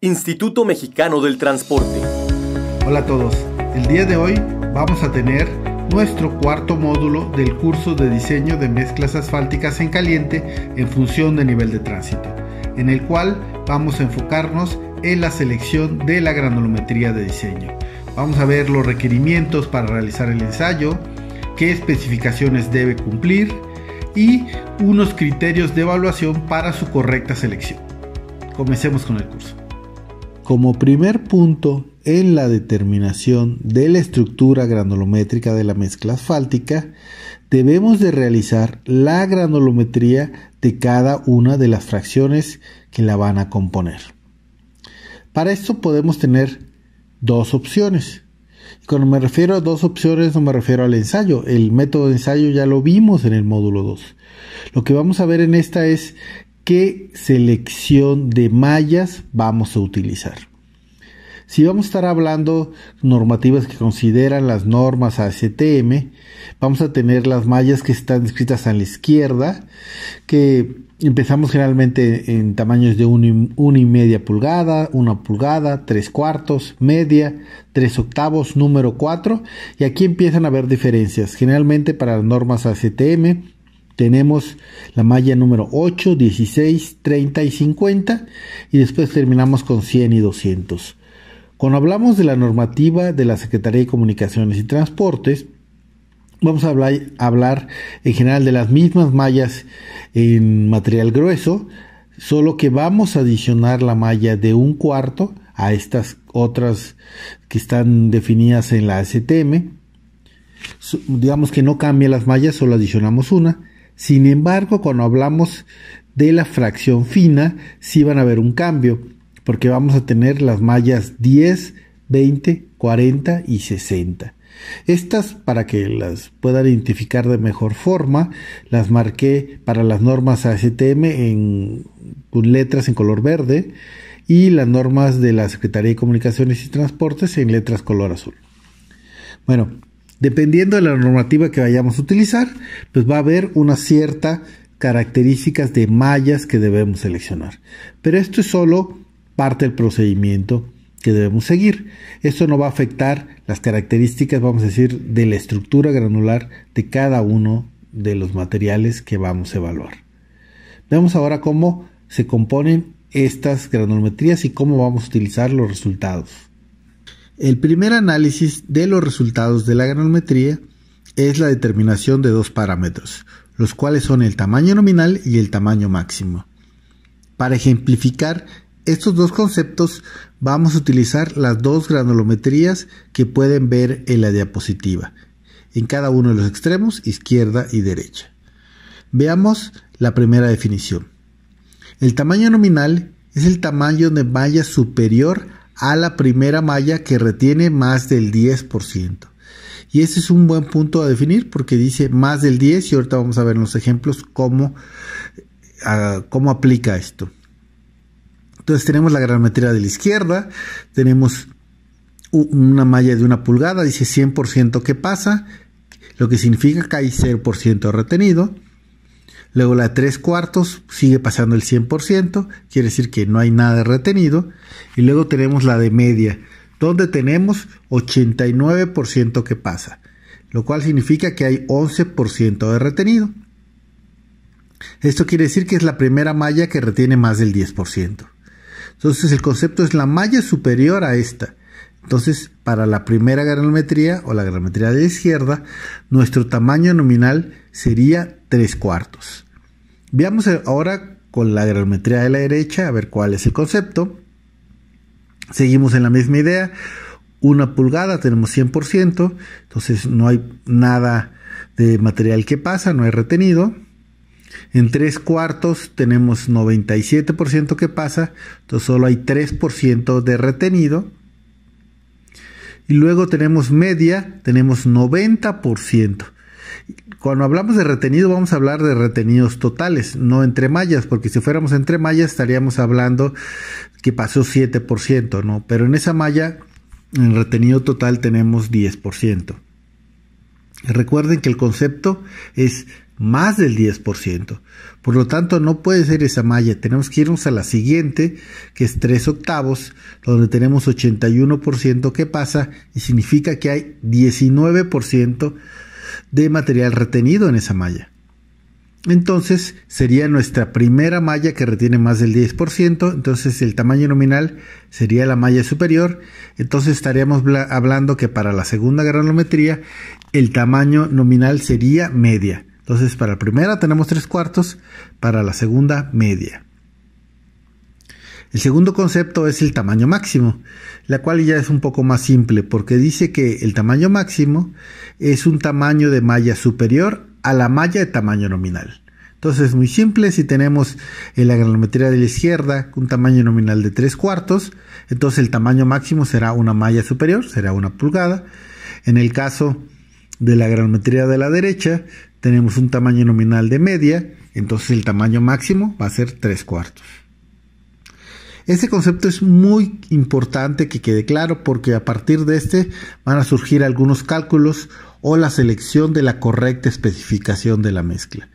Instituto Mexicano del Transporte. Hola a todos. El día de hoy vamos a tener nuestro cuarto módulo del curso de diseño de mezclas asfálticas en caliente en función de nivel de tránsito, en el cual vamos a enfocarnos en la selección de la granulometría de diseño. Vamos a ver los requerimientos para realizar el ensayo, qué especificaciones debe cumplir y unos criterios de evaluación para su correcta selección. Comencemos con el curso como primer punto en la determinación de la estructura granulométrica de la mezcla asfáltica, debemos de realizar la granulometría de cada una de las fracciones que la van a componer. Para esto podemos tener dos opciones. cuando me refiero a dos opciones no me refiero al ensayo. El método de ensayo ya lo vimos en el módulo 2. Lo que vamos a ver en esta es qué selección de mallas vamos a utilizar. Si vamos a estar hablando normativas que consideran las normas ASTM, vamos a tener las mallas que están escritas a la izquierda, que empezamos generalmente en tamaños de 1 una y media pulgada, 1 pulgada, 3 cuartos, media, 3 octavos, número 4, y aquí empiezan a haber diferencias. Generalmente para las normas ASTM tenemos la malla número 8, 16, 30 y 50 y después terminamos con 100 y 200. Cuando hablamos de la normativa de la Secretaría de Comunicaciones y Transportes, vamos a hablar, hablar en general de las mismas mallas en material grueso, solo que vamos a adicionar la malla de un cuarto a estas otras que están definidas en la STM digamos que no cambia las mallas, solo adicionamos una. Sin embargo, cuando hablamos de la fracción fina, sí van a haber un cambio, porque vamos a tener las mallas 10, 20, 40 y 60. Estas, para que las puedan identificar de mejor forma, las marqué para las normas ASTM en, con letras en color verde y las normas de la Secretaría de Comunicaciones y Transportes en letras color azul. Bueno, Dependiendo de la normativa que vayamos a utilizar, pues va a haber una cierta características de mallas que debemos seleccionar. Pero esto es solo parte del procedimiento que debemos seguir. Esto no va a afectar las características, vamos a decir, de la estructura granular de cada uno de los materiales que vamos a evaluar. Veamos ahora cómo se componen estas granulometrías y cómo vamos a utilizar los resultados. El primer análisis de los resultados de la granometría es la determinación de dos parámetros, los cuales son el tamaño nominal y el tamaño máximo. Para ejemplificar estos dos conceptos vamos a utilizar las dos granulometrías que pueden ver en la diapositiva, en cada uno de los extremos, izquierda y derecha. Veamos la primera definición. El tamaño nominal es el tamaño de malla superior a la primera malla que retiene más del 10%. Y ese es un buen punto a definir porque dice más del 10 y ahorita vamos a ver en los ejemplos cómo, ah, cómo aplica esto. Entonces tenemos la grametría de la izquierda, tenemos una malla de una pulgada, dice 100% que pasa, lo que significa que hay 0% retenido. Luego la de tres cuartos sigue pasando el 100%, quiere decir que no hay nada retenido. Y luego tenemos la de media, donde tenemos 89% que pasa, lo cual significa que hay 11% de retenido. Esto quiere decir que es la primera malla que retiene más del 10%. Entonces el concepto es la malla superior a esta. Entonces, para la primera granometría o la granometría de izquierda, nuestro tamaño nominal sería 3 cuartos. Veamos eh, ahora con la granometría de la derecha a ver cuál es el concepto. Seguimos en la misma idea. Una pulgada tenemos 100%, entonces no hay nada de material que pasa, no hay retenido. En tres cuartos tenemos 97% que pasa, entonces solo hay 3% de retenido. Y luego tenemos media, tenemos 90%. Cuando hablamos de retenido, vamos a hablar de retenidos totales, no entre mallas, porque si fuéramos entre mallas estaríamos hablando que pasó 7%, ¿no? Pero en esa malla, en retenido total tenemos 10%. Recuerden que el concepto es más del 10%. Por lo tanto, no puede ser esa malla. Tenemos que irnos a la siguiente, que es 3 octavos, donde tenemos 81% que pasa y significa que hay 19% de material retenido en esa malla. Entonces sería nuestra primera malla que retiene más del 10%, entonces el tamaño nominal sería la malla superior, entonces estaríamos hablando que para la segunda granometría el tamaño nominal sería media. Entonces para la primera tenemos tres cuartos, para la segunda media. El segundo concepto es el tamaño máximo, la cual ya es un poco más simple porque dice que el tamaño máximo es un tamaño de malla superior a la malla de tamaño nominal. Entonces es muy simple, si tenemos en la granometría de la izquierda un tamaño nominal de 3 cuartos, entonces el tamaño máximo será una malla superior, será una pulgada. En el caso de la granometría de la derecha, tenemos un tamaño nominal de media, entonces el tamaño máximo va a ser 3 cuartos. Este concepto es muy importante que quede claro porque a partir de este van a surgir algunos cálculos o la selección de la correcta especificación de la mezcla.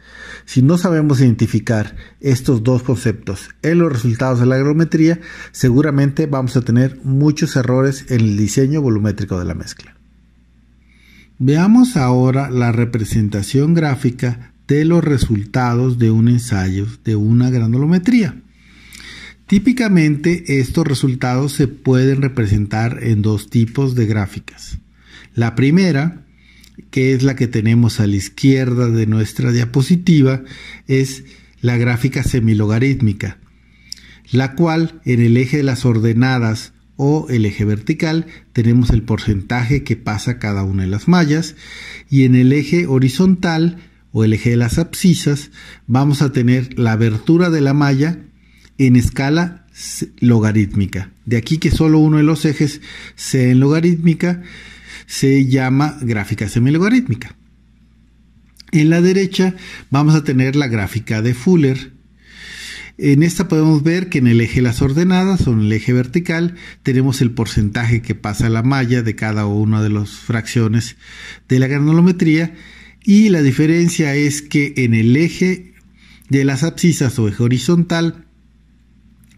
Si no sabemos identificar estos dos conceptos en los resultados de la granulometría, seguramente vamos a tener muchos errores en el diseño volumétrico de la mezcla. Veamos ahora la representación gráfica de los resultados de un ensayo de una granulometría. Típicamente estos resultados se pueden representar en dos tipos de gráficas. La primera, que es la que tenemos a la izquierda de nuestra diapositiva, es la gráfica semilogarítmica, la cual en el eje de las ordenadas o el eje vertical tenemos el porcentaje que pasa cada una de las mallas y en el eje horizontal o el eje de las abscisas vamos a tener la abertura de la malla en escala logarítmica. De aquí que solo uno de los ejes sea en logarítmica, se llama gráfica semilogarítmica. En la derecha vamos a tener la gráfica de Fuller. En esta podemos ver que en el eje de las ordenadas o en el eje vertical tenemos el porcentaje que pasa la malla de cada una de las fracciones de la granulometría y la diferencia es que en el eje de las abscisas o eje horizontal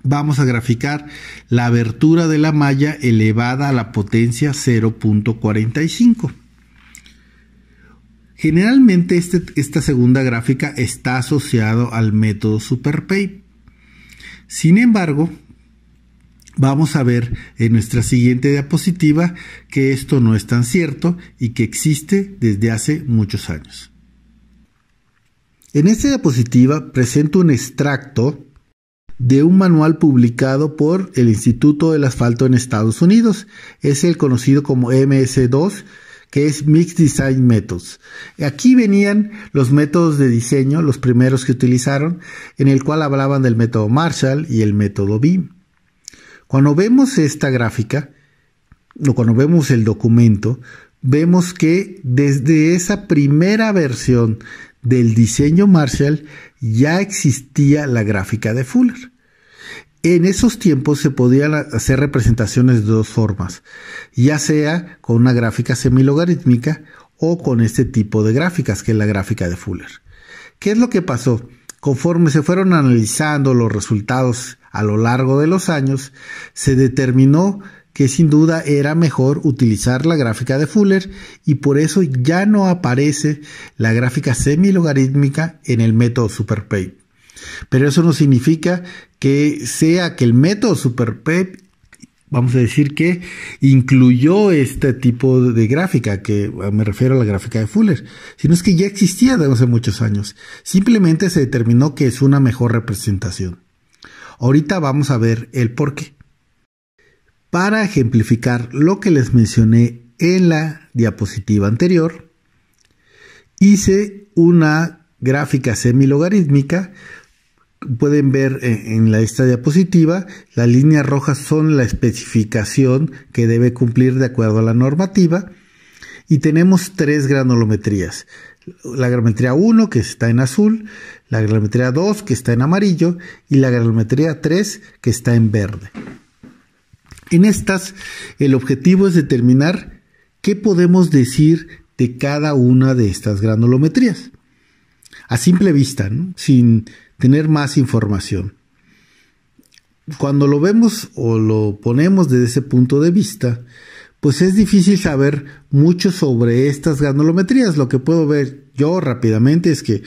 vamos a graficar la abertura de la malla elevada a la potencia 0.45. Generalmente este, esta segunda gráfica está asociado al método SuperPay. Sin embargo, vamos a ver en nuestra siguiente diapositiva que esto no es tan cierto y que existe desde hace muchos años. En esta diapositiva presento un extracto de un manual publicado por el Instituto del Asfalto en Estados Unidos. Es el conocido como MS2, que es Mixed Design Methods. Aquí venían los métodos de diseño, los primeros que utilizaron, en el cual hablaban del método Marshall y el método BIM. Cuando vemos esta gráfica, o cuando vemos el documento, vemos que desde esa primera versión del diseño Marshall ya existía la gráfica de Fuller. En esos tiempos se podían hacer representaciones de dos formas, ya sea con una gráfica semilogarítmica o con este tipo de gráficas, que es la gráfica de Fuller. ¿Qué es lo que pasó? Conforme se fueron analizando los resultados a lo largo de los años, se determinó que sin duda era mejor utilizar la gráfica de Fuller y por eso ya no aparece la gráfica semilogarítmica en el método SuperPape. Pero eso no significa que sea que el método SuperPape, vamos a decir que incluyó este tipo de gráfica, que me refiero a la gráfica de Fuller, sino es que ya existía desde hace muchos años. Simplemente se determinó que es una mejor representación. Ahorita vamos a ver el porqué. qué. Para ejemplificar lo que les mencioné en la diapositiva anterior, hice una gráfica semilogarítmica. Pueden ver eh, en la, esta diapositiva, las líneas rojas son la especificación que debe cumplir de acuerdo a la normativa. Y tenemos tres granulometrías. La granulometría 1 que está en azul, la granulometría 2 que está en amarillo y la granulometría 3 que está en verde. En estas, el objetivo es determinar qué podemos decir de cada una de estas granulometrías. A simple vista, sin tener más información. Cuando lo vemos o lo ponemos desde ese punto de vista, pues es difícil saber mucho sobre estas granulometrías. Lo que puedo ver yo rápidamente es que,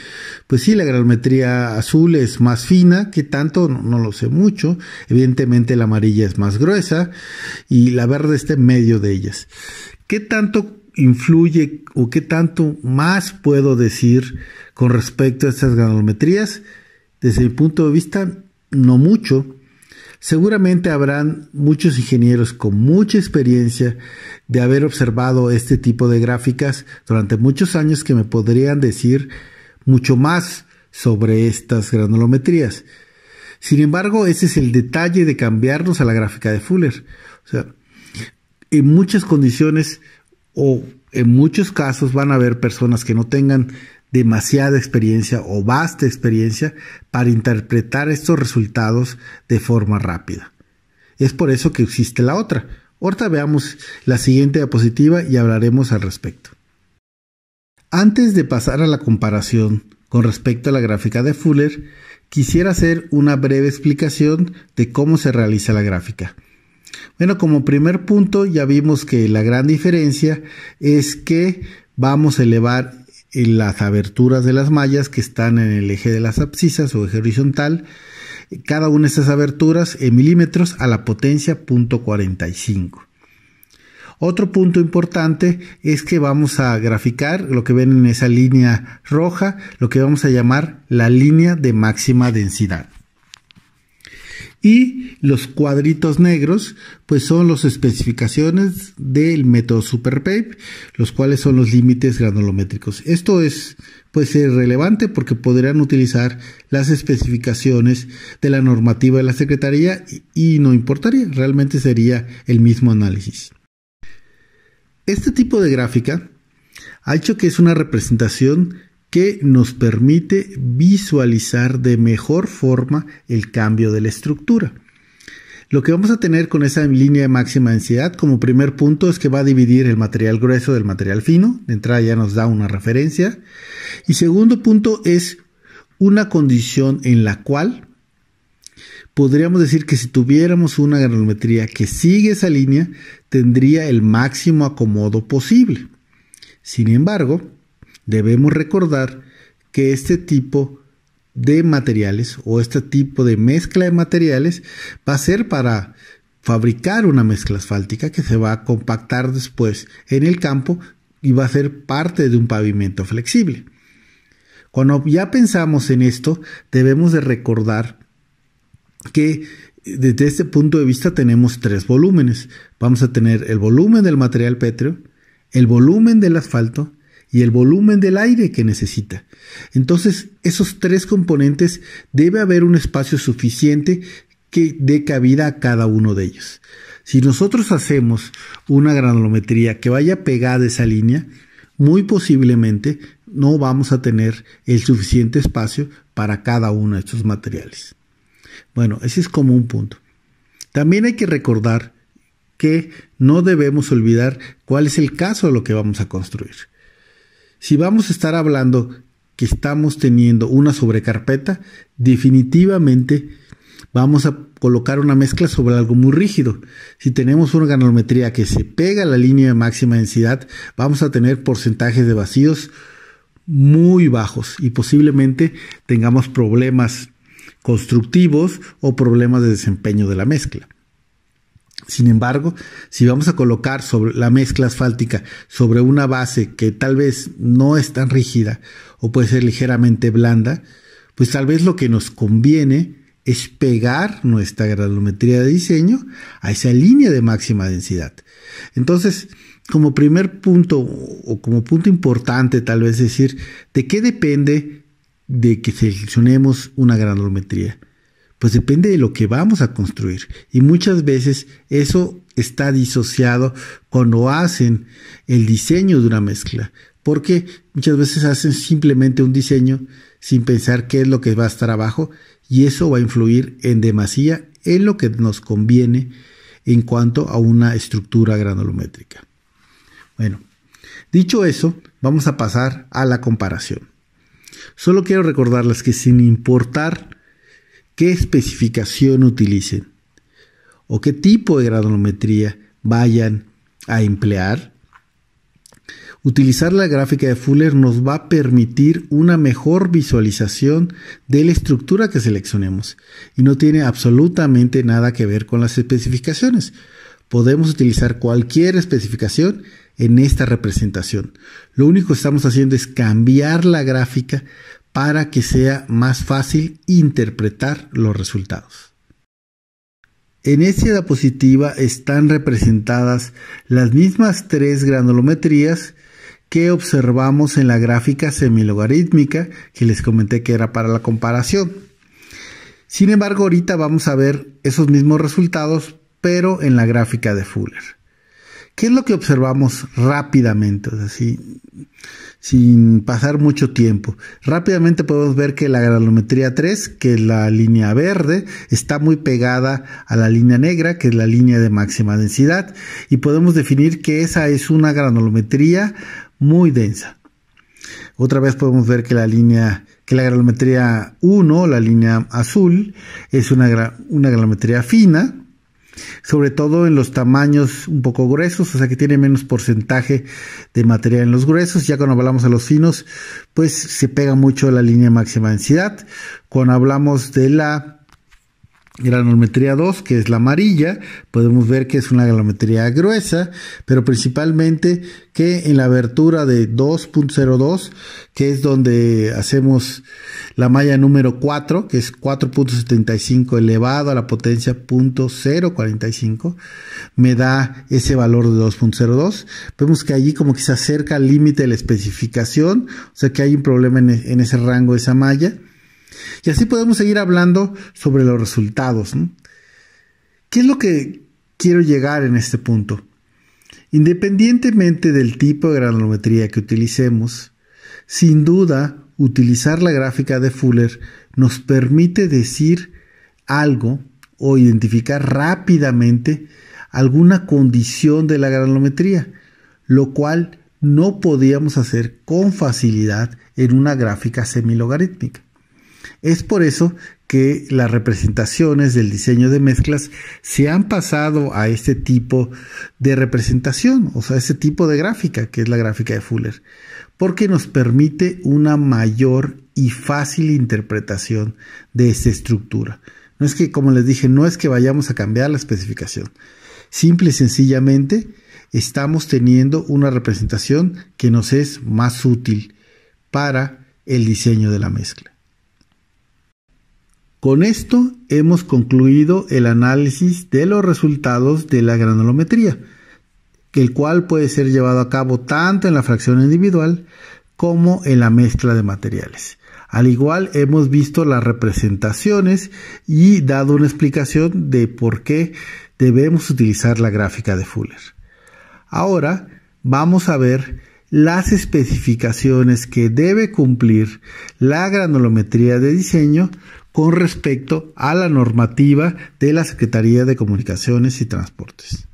pues sí, la granometría azul es más fina, ¿Qué tanto, no, lo sé mucho. Evidentemente la amarilla es más gruesa y la verde está en medio de ellas. ¿Qué tanto influye o qué tanto más puedo decir con respecto a estas granometrías Desde mi punto de vista, no mucho. Seguramente habrán muchos ingenieros con mucha experiencia de haber observado este tipo de gráficas durante muchos años que me podrían decir mucho más sobre estas granulometrías. Sin embargo, ese es el detalle de cambiarnos a la gráfica de Fuller. O sea, en muchas condiciones o en muchos casos van a haber personas que no tengan demasiada experiencia o vasta experiencia para interpretar estos resultados de forma rápida. Es por eso que existe la otra. Ahorita veamos la siguiente diapositiva y hablaremos al respecto. Antes de pasar a la comparación con respecto a la gráfica de Fuller, quisiera hacer una breve explicación de cómo se realiza la gráfica. Bueno, como primer punto ya vimos que la gran diferencia es que vamos a elevar las aberturas de las mallas que están en el eje de las abscisas o eje horizontal. Cada una de estas aberturas en milímetros a la potencia .45 Otro punto importante es que vamos a graficar lo que ven en esa línea roja, lo que vamos a llamar la línea de máxima densidad. Y los cuadritos negros, pues son las especificaciones del método SuperPape, los cuales son los límites granulométricos. Esto es, pues, relevante porque podrían utilizar las especificaciones de la normativa de la Secretaría y, y no importaría, realmente sería el mismo análisis. Este tipo de gráfica ha hecho que es una representación que nos permite visualizar de mejor forma el cambio de la estructura. Lo que vamos a tener con esa línea de máxima densidad como primer punto es que va a dividir el material grueso del material fino, de entrada ya nos da una referencia, y segundo punto es una condición en la cual podríamos decir que si tuviéramos una granometría que sigue esa línea, tendría el máximo acomodo posible. Sin embargo, Debemos recordar que este tipo de materiales o este tipo de mezcla de materiales va a ser para fabricar una mezcla asfáltica que se va a compactar después en el campo y va a ser parte de un pavimento flexible. Cuando ya pensamos en esto, debemos de recordar que eh, desde este punto de vista tenemos tres volúmenes. Vamos a tener el volumen del material pétreo, el volumen del asfalto y el volumen del aire que necesita. Entonces, esos tres componentes debe haber un espacio suficiente que dé cabida a cada uno de ellos. Si nosotros hacemos una granulometría que vaya pegada a esa línea, muy posiblemente no vamos a tener el suficiente espacio para cada uno de estos materiales. Bueno, ese es como un punto. También hay que recordar que no debemos olvidar cuál es el caso de lo que vamos a construir. Si vamos a estar hablando que estamos teniendo una sobrecarpeta, definitivamente vamos a colocar una mezcla sobre algo muy rígido. Si tenemos una ganometría que se pega a la línea de máxima densidad, vamos a tener porcentajes de vacíos muy bajos y posiblemente tengamos problemas constructivos o problemas de desempeño de la mezcla. Sin embargo, si vamos a colocar sobre la mezcla asfáltica sobre una base que tal vez no es tan rígida o puede ser ligeramente blanda, pues tal vez lo que nos conviene es pegar nuestra granulometría de diseño a esa línea de máxima densidad. Entonces, como primer punto o como punto importante tal vez decir, ¿de qué depende de que seleccionemos una granulometría? Pues depende de lo que vamos a construir. Y muchas veces eso está disociado cuando hacen el diseño de una mezcla. Porque muchas veces hacen simplemente un diseño sin pensar qué es lo que va a estar abajo y eso va a influir en demasía en lo que nos conviene en cuanto a una estructura granulométrica. Bueno, dicho eso, vamos a pasar a la comparación. Solo quiero recordarles que sin importar qué especificación utilicen o qué tipo de granulometría vayan a emplear. Utilizar la gráfica de Fuller nos va a permitir una mejor visualización de la estructura que seleccionemos y no tiene absolutamente nada que ver con las especificaciones. Podemos utilizar cualquier especificación en esta representación. Lo único que estamos haciendo es cambiar la gráfica para que sea más fácil interpretar los resultados. En esta diapositiva están representadas las mismas tres granulometrías que observamos en la gráfica semilogarítmica que les comenté que era para la comparación. Sin embargo, ahorita vamos a ver esos mismos resultados, pero en la gráfica de Fuller. ¿Qué es lo que observamos rápidamente? O sin, pasar mucho tiempo. Rápidamente podemos ver que la granulometría 3, que es la línea verde, está muy pegada a la línea negra, que es la línea de máxima densidad, y podemos definir que esa es una granulometría muy densa. Otra vez podemos ver que la línea que la granulometría 1, la línea azul, es una, una granulometría fina, sobre todo en los tamaños un poco gruesos, o sea que tiene menos porcentaje de material en los gruesos. Ya cuando hablamos de los finos, pues se pega mucho la línea máxima densidad. Cuando hablamos de la Granometría 2, que es la amarilla, podemos ver que es una granometría gruesa, pero principalmente que en la abertura de 2.02, que es donde hacemos la malla número 4, que es 4.75 elevado a la potencia 0.045, me da ese valor de 2.02. Vemos que allí como que se acerca al límite de la especificación, o sea que hay un problema en, e, en ese rango de esa malla y así podemos seguir hablando sobre los resultados. ¿Qué es lo que quiero llegar en este punto? Independientemente del tipo de granulometría que utilicemos, sin duda utilizar la gráfica de Fuller nos permite decir algo o identificar rápidamente alguna condición de la granulometría, lo cual no podíamos hacer con facilidad en una gráfica semilogarítmica. Es por eso que las representaciones del diseño de mezclas se han pasado a este tipo de representación, o sea, a este tipo de gráfica, que es la gráfica de Fuller, porque nos permite una mayor y fácil interpretación de esta estructura. No es que, como les dije, no es que vayamos a cambiar la especificación. Simple y sencillamente estamos teniendo una representación que nos es más útil para el diseño de la mezcla. Con esto hemos concluido el análisis de los resultados de la granulometría, el cual puede ser llevado a cabo tanto en la fracción individual como en la mezcla de materiales. Al igual hemos visto las representaciones y dado una explicación de por qué debemos utilizar la gráfica de Fuller. Ahora vamos a ver las especificaciones que debe cumplir la granulometría de diseño con respecto a la normativa de la Secretaría de Comunicaciones y Transportes.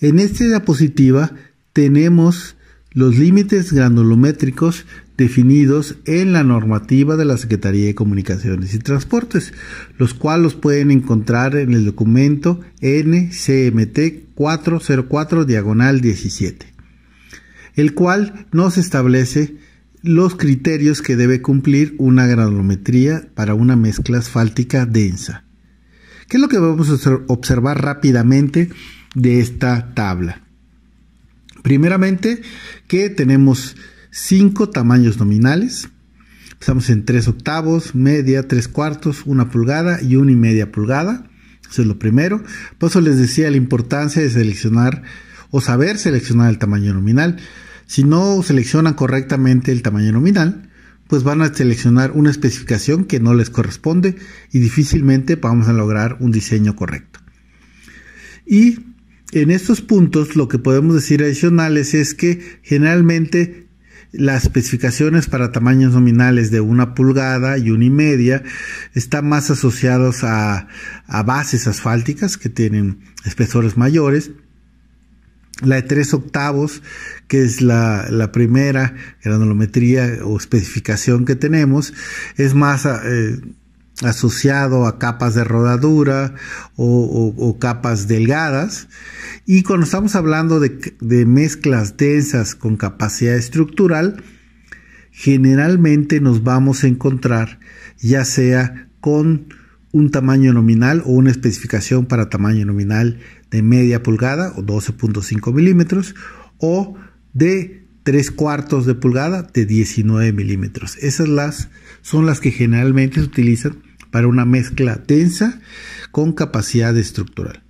En esta diapositiva tenemos los límites granulométricos definidos en la normativa de la Secretaría de Comunicaciones y Transportes, los cuales los pueden encontrar en el documento NCMT 404 diagonal 17, el cual nos establece los criterios que debe cumplir una granulometría para una mezcla asfáltica densa. ¿Qué es lo que vamos a observar rápidamente de esta tabla? Primeramente, que tenemos cinco tamaños nominales. Estamos en 3 octavos, media, 3 cuartos, 1 pulgada y una y media pulgada. Eso es lo primero. Por eso les decía la importancia de seleccionar o saber seleccionar el tamaño nominal. Si no seleccionan correctamente el tamaño nominal, pues van a seleccionar una especificación que no les corresponde y difícilmente vamos a lograr un diseño correcto. Y en estos puntos lo que podemos decir adicionales es que generalmente las especificaciones para tamaños nominales de una pulgada y una y media están más asociados a, a bases asfálticas que tienen espesores mayores la de tres octavos, que es la, primera granulometría o especificación que tenemos, es más eh, asociado a capas de rodadura o, capas delgadas. Y cuando estamos hablando de mezclas densas con capacidad estructural, generalmente nos vamos a encontrar ya sea con un tamaño nominal o una especificación para tamaño nominal de media pulgada o 12.5 milímetros o de tres cuartos de pulgada de 19 milímetros. Esas las, son las que generalmente se utilizan para una mezcla tensa con capacidad estructural.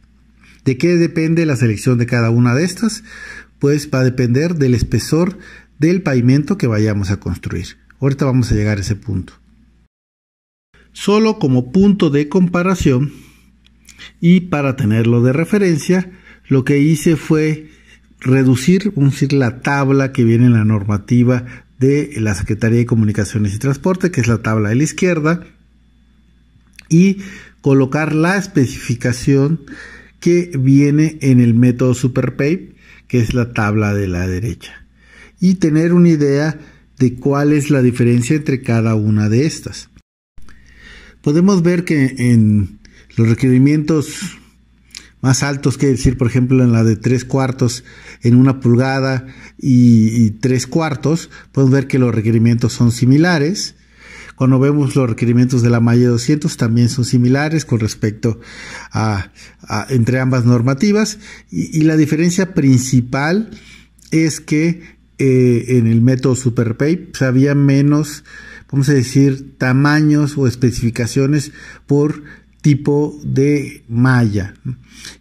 ¿De qué depende la selección de cada una de estas? Pues va a depender del espesor del pavimento que vayamos a construir. Ahorita vamos a llegar a ese punto. Solo como punto de comparación, y para tenerlo de referencia, lo que hice fue reducir, la tabla que viene en la normativa de la Secretaría de Comunicaciones y Transporte, que es la tabla de la izquierda, y colocar la especificación que viene en el método SuperPay, que es la tabla de la derecha, y tener una idea de cuál es la diferencia entre cada una de estas. Podemos ver que en los requerimientos más altos que decir, por ejemplo, en la de tres cuartos, en una pulgada y, tres cuartos, podemos ver que los requerimientos son similares. Cuando vemos los requerimientos de la malla 200 también son similares con respecto a, entre ambas normativas y, la diferencia principal es que eh, en el método SuperPay pues, había menos, vamos a decir, tamaños o especificaciones por tipo de malla.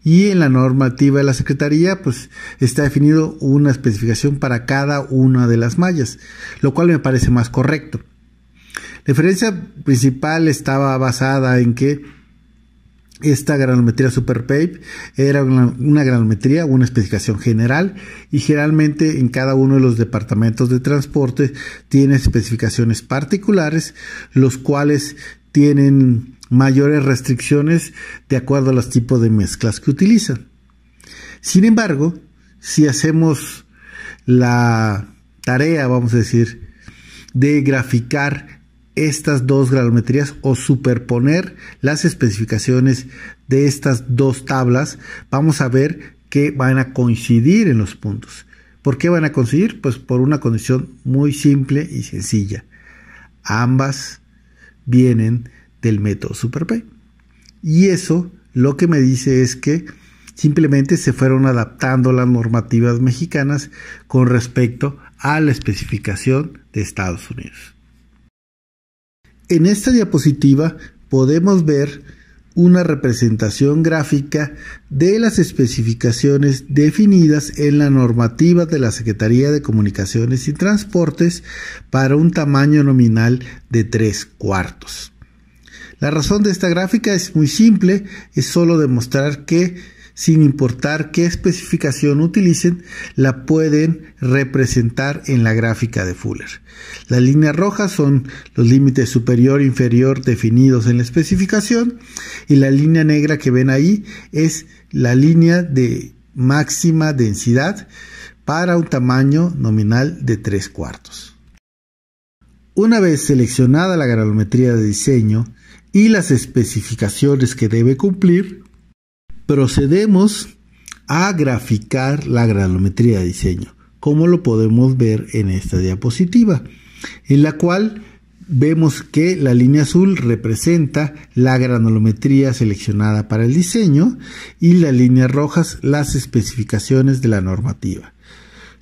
Y en la normativa de la Secretaría, pues está definido una especificación para cada una de las mallas, lo cual me parece más correcto. La diferencia principal estaba basada en que esta granometría Super era una, una, granometría, una especificación general y generalmente en cada uno de los departamentos de transporte tiene especificaciones particulares, los cuales tienen mayores restricciones de acuerdo a los tipos de mezclas que utilizan. Sin embargo, si hacemos la tarea, vamos a decir, de graficar estas dos granometrías o superponer las especificaciones de estas dos tablas, vamos a ver que van a coincidir en los puntos. ¿Por qué van a coincidir? Pues por una condición muy simple y sencilla. Ambas vienen del método P, Y eso lo que me dice es que simplemente se fueron adaptando las normativas mexicanas con respecto a la especificación de Estados Unidos. En esta diapositiva podemos ver una representación gráfica de las especificaciones definidas en la normativa de la Secretaría de Comunicaciones y Transportes para un tamaño nominal de tres cuartos. La razón de esta gráfica es muy simple, es solo demostrar que sin importar qué especificación utilicen, la pueden representar en la gráfica de Fuller. Las líneas rojas son los límites superior e inferior definidos en la especificación y la línea negra que ven ahí es la línea de máxima densidad para un tamaño nominal de 3 cuartos. Una vez seleccionada la granometría de diseño, y las especificaciones que debe cumplir, procedemos a graficar la granulometría de diseño, como lo podemos ver en esta diapositiva, en la cual vemos que la línea azul representa la granulometría seleccionada para el diseño y las líneas rojas las especificaciones de la normativa.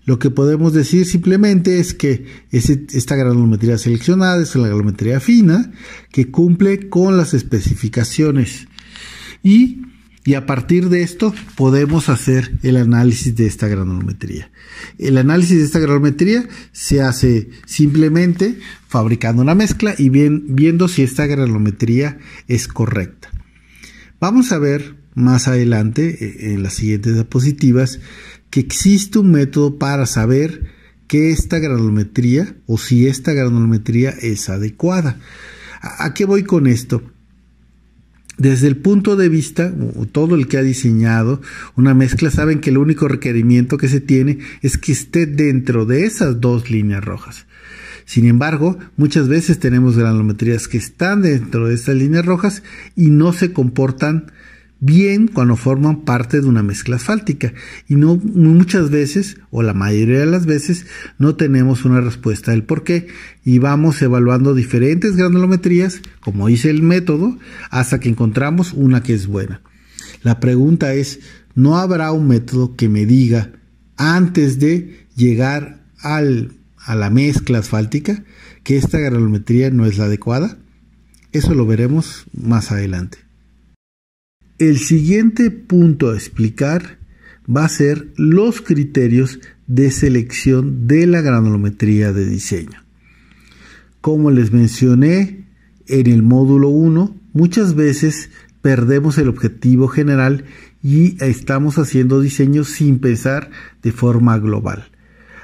Lo que podemos decir simplemente es que esta granulometría seleccionada es la granulometría fina que cumple con las especificaciones. Y, a partir de esto podemos hacer el análisis de esta granulometría. El análisis de esta granulometría se hace simplemente fabricando una mezcla y viendo si esta granulometría es correcta. Vamos a ver más adelante eh, en las siguientes diapositivas que existe un método para saber que esta granulometría o si esta granulometría es adecuada. ¿A qué voy con esto? Desde el punto de vista, todo el que ha diseñado una mezcla saben que el único requerimiento que se tiene es que esté dentro de esas dos líneas rojas. Sin embargo, muchas veces tenemos granulometrías que están dentro de esas líneas rojas y no se comportan bien cuando forman parte de una mezcla asfáltica y no muchas veces o la mayoría de las veces no tenemos una respuesta del por qué y vamos evaluando diferentes granulometrías como dice el método hasta que encontramos una que es buena. La pregunta es, ¿no habrá un método que me diga antes de llegar al, a la mezcla asfáltica que esta granulometría no es la adecuada? Eso lo veremos más adelante. El siguiente punto a explicar va a ser los criterios de selección de la granulometría de diseño. Como les mencioné en el módulo 1, muchas veces perdemos el objetivo general y estamos haciendo diseño sin pensar de forma global.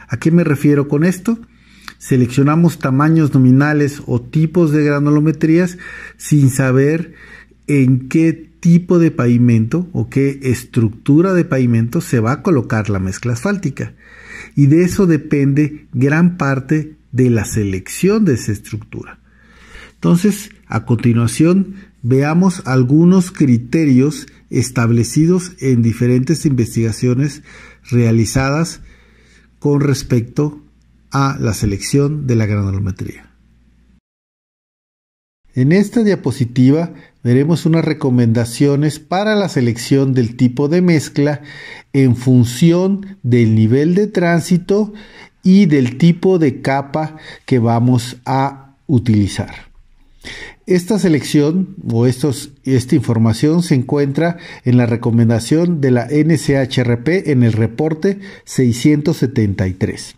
¿A qué me refiero con esto? Seleccionamos tamaños nominales o tipos de granulometrías sin saber en qué tipo de pavimento o qué estructura de pavimento se va a colocar la mezcla asfáltica. Y de eso depende gran parte de la selección de esa estructura. Entonces, a continuación, veamos algunos criterios establecidos en diferentes investigaciones realizadas con respecto a la selección de la granulometría. En esta diapositiva veremos unas recomendaciones para la selección del tipo de mezcla en función del nivel de tránsito y del tipo de capa que vamos a utilizar. Esta selección o esta información se encuentra en la recomendación de la NCHRP en el reporte 673.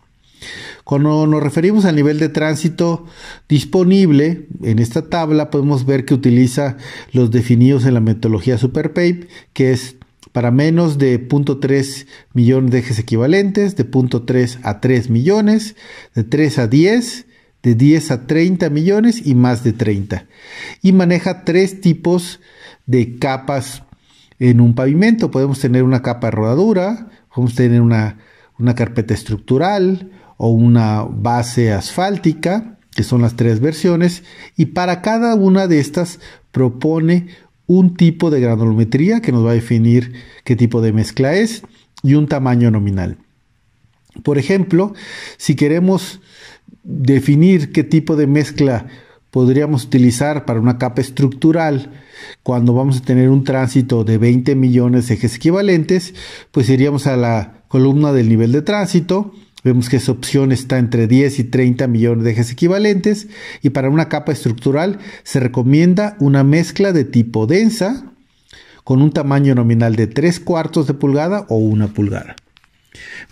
Cuando nos referimos al nivel de tránsito disponible, en esta tabla podemos ver que utiliza los definidos en la metodología SuperPape, que es para menos de 0.3 millones de ejes equivalentes, de 0.3 a 3 millones, de 3 a 10, de 10 a 30 millones y más de 30. Y maneja tres tipos de capas en un pavimento. Podemos tener una capa de rodadura, podemos tener una, una carpeta estructural, o una base asfáltica, que son las tres versiones, y para cada una de estas propone un tipo de granulometría que nos va a definir qué tipo de mezcla es y un tamaño nominal. Por ejemplo, si queremos definir qué tipo de mezcla podríamos utilizar para una capa estructural cuando vamos a tener un tránsito de 20 millones de ejes equivalentes, pues iríamos a la columna del nivel de tránsito Vemos que esa opción está entre 10 y 30 millones de ejes equivalentes y para una capa estructural se recomienda una mezcla de tipo densa con un tamaño nominal de 3 cuartos de pulgada o una pulgada.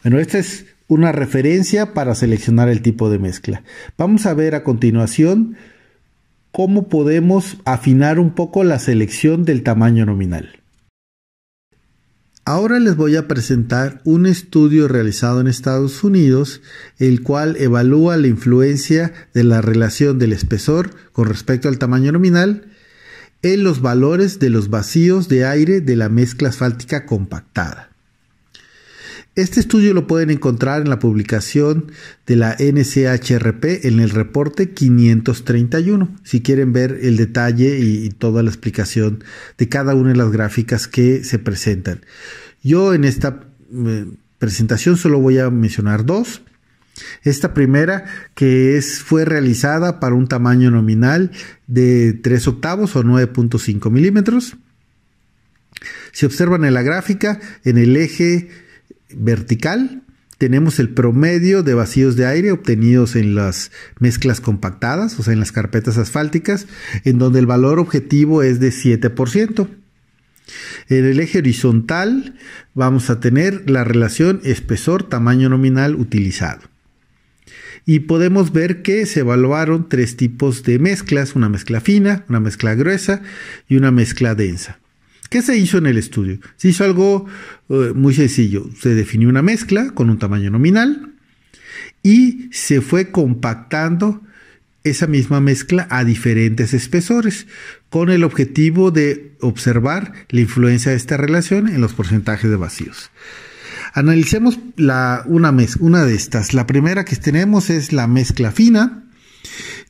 Bueno, esta es una referencia para seleccionar el tipo de mezcla. Vamos a ver a continuación cómo podemos afinar un poco la selección del tamaño nominal. Ahora les voy a presentar un estudio realizado en Estados Unidos, el cual evalúa la influencia de la relación del espesor con respecto al tamaño nominal en los valores de los vacíos de aire de la mezcla asfáltica compactada. Este estudio lo pueden encontrar en la publicación de la NCHRP en el reporte 531, si quieren ver el detalle y, toda la explicación de cada una de las gráficas que se presentan. Yo en esta eh, presentación solo voy a mencionar dos. Esta primera, que es, fue realizada para un tamaño nominal de 3 octavos o 9.5 milímetros. Si observan en la gráfica, en el eje vertical tenemos el promedio de vacíos de aire obtenidos en las mezclas compactadas, o sea, en las carpetas asfálticas, en donde el valor objetivo es de 7%. En el eje horizontal vamos a tener la relación espesor-tamaño nominal utilizado. Y podemos ver que se evaluaron tres tipos de mezclas, una mezcla fina, una mezcla gruesa y una mezcla densa. ¿Qué se hizo en el estudio? Se hizo algo eh, muy sencillo. Se definió una mezcla con un tamaño nominal y se fue compactando esa misma mezcla a diferentes espesores con el objetivo de observar la influencia de esta relación en los porcentajes de vacíos. Analicemos la, una, una de estas. La primera que tenemos es la mezcla fina.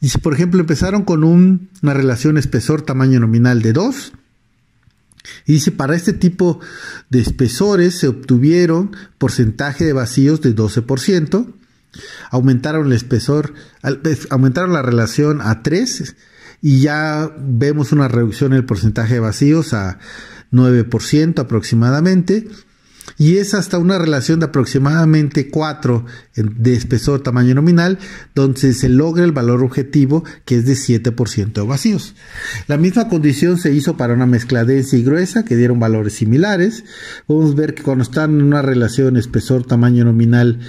Y por ejemplo empezaron con una relación espesor tamaño nominal de 2, y dice, para este tipo de espesores se obtuvieron porcentaje de vacíos de 12%, aumentaron el espesor, aumentaron la relación a 3 y ya vemos una reducción en el porcentaje de vacíos a 9% aproximadamente y es hasta una relación de aproximadamente 4 de espesor tamaño nominal, donde se logra el valor objetivo que es de 7% de vacíos. La misma condición se hizo para una mezcla densa y gruesa que dieron valores similares. Vamos a ver que cuando están en una relación espesor tamaño nominal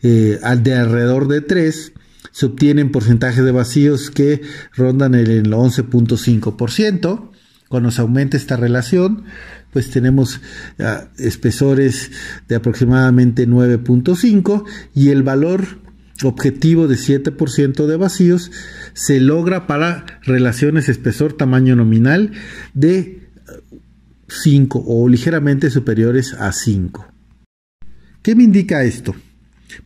eh, de alrededor de 3, se obtienen porcentajes de vacíos que rondan el 11.5% cuando se aumenta esta relación, pues tenemos ah, espesores de aproximadamente 9.5 y el valor objetivo de 7% de vacíos se logra para relaciones espesor-tamaño nominal de 5 ah, o ligeramente superiores a 5. ¿Qué me indica esto?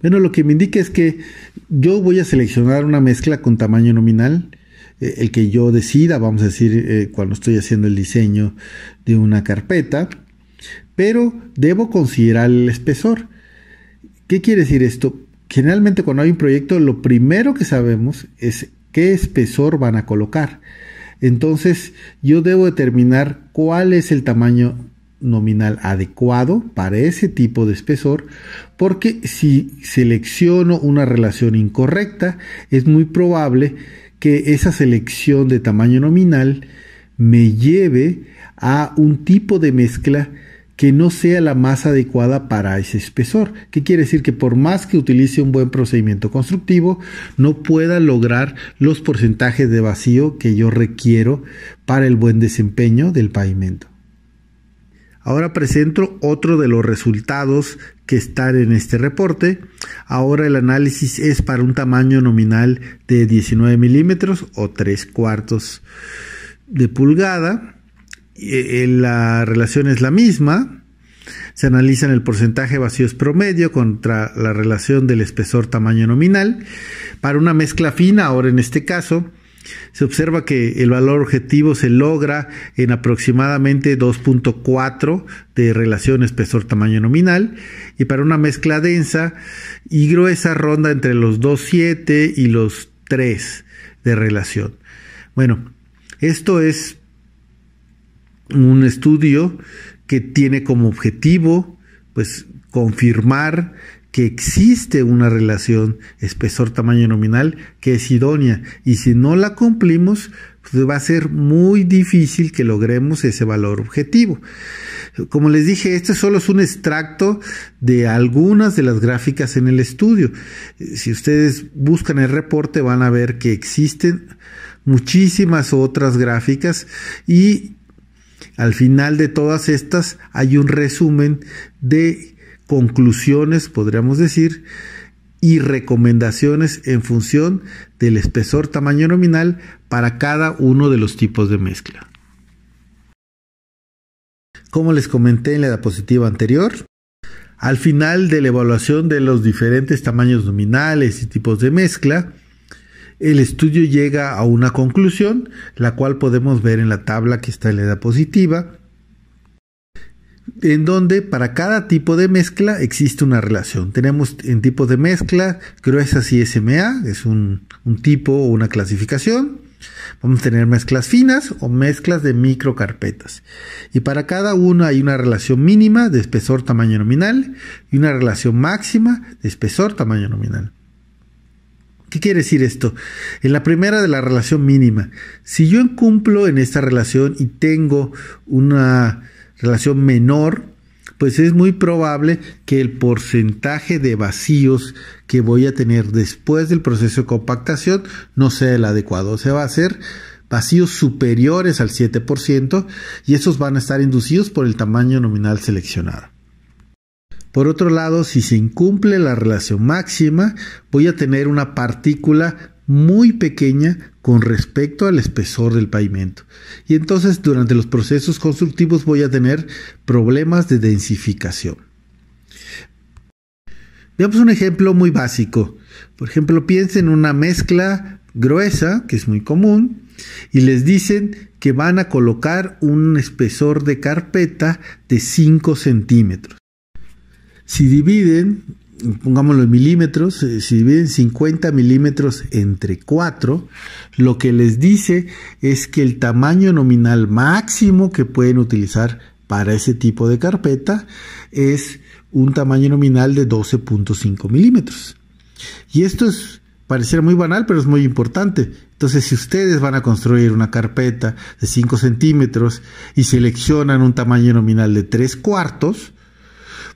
Bueno, lo que me indica es que yo voy a seleccionar una mezcla con tamaño nominal, eh, el que yo decida, vamos a decir, eh, cuando estoy haciendo el diseño de una carpeta, pero debo considerar el espesor. ¿Qué quiere decir esto? Generalmente cuando hay un proyecto, lo primero que sabemos es qué espesor van a colocar. Entonces, yo debo determinar cuál es el tamaño nominal adecuado para ese tipo de espesor, porque si selecciono una relación incorrecta, es muy probable que esa selección de tamaño nominal me lleve a un tipo de mezcla que no sea la más adecuada para ese espesor. ¿Qué quiere decir? Que por más que utilice un buen procedimiento constructivo, no pueda lograr los porcentajes de vacío que yo requiero para el buen desempeño del pavimento. Ahora presento otro de los resultados que están en este reporte. Ahora el análisis es para un tamaño nominal de 19 milímetros o 3 cuartos de pulgada. Eh, eh, la relación es la misma. Se en el porcentaje vacíos promedio contra la relación del espesor tamaño nominal. Para una mezcla fina, ahora en este caso, se observa que el valor objetivo se logra en aproximadamente 2.4 de relación espesor-tamaño nominal y para una mezcla densa y gruesa ronda entre los 2.7 y los 3 de relación. Bueno, esto es un estudio que tiene como objetivo pues confirmar que existe una relación espesor-tamaño nominal que es idónea y si no la cumplimos pues, va a ser muy difícil que logremos ese valor objetivo. Como les dije, este solo es un extracto de algunas de las gráficas en el estudio. Si ustedes buscan el reporte van a ver que existen muchísimas otras gráficas y al final de todas estas hay un resumen de conclusiones, podríamos decir, y recomendaciones en función del espesor tamaño nominal para cada uno de los tipos de mezcla. Como les comenté en la diapositiva anterior, al final de la evaluación de los diferentes tamaños nominales y tipos de mezcla, el estudio llega a una conclusión, la cual podemos ver en la tabla que está en la diapositiva, en donde para cada tipo de mezcla existe una relación. Tenemos en tipo de mezcla gruesas y SMA, es un, tipo o una clasificación. Vamos a tener mezclas finas o mezclas de microcarpetas. Y para cada una hay una relación mínima de espesor tamaño nominal y una relación máxima de espesor tamaño nominal. ¿Qué quiere decir esto? En la primera de la relación mínima, si yo cumplo en esta relación y tengo una relación menor, pues es muy probable que el porcentaje de vacíos que voy a tener después del proceso de compactación no sea el adecuado. O sea, va a ser vacíos superiores al 7% y esos van a estar inducidos por el tamaño nominal seleccionado. Por otro lado, si se incumple la relación máxima, voy a tener una partícula muy pequeña con respecto al espesor del pavimento. Y entonces durante los procesos constructivos voy a tener problemas de densificación. Veamos un ejemplo muy básico. Por ejemplo, piensen en una mezcla gruesa, que es muy común, y les dicen que van a colocar un espesor de carpeta de 5 centímetros. Si dividen pongámoslo en milímetros, eh, si dividen 50 milímetros entre 4, lo que les dice es que el tamaño nominal máximo que pueden utilizar para ese tipo de carpeta es un tamaño nominal de 12.5 milímetros. Y esto es parecer muy banal, pero es muy importante. Entonces, si ustedes van a construir una carpeta de 5 centímetros y seleccionan un tamaño nominal de 3 cuartos,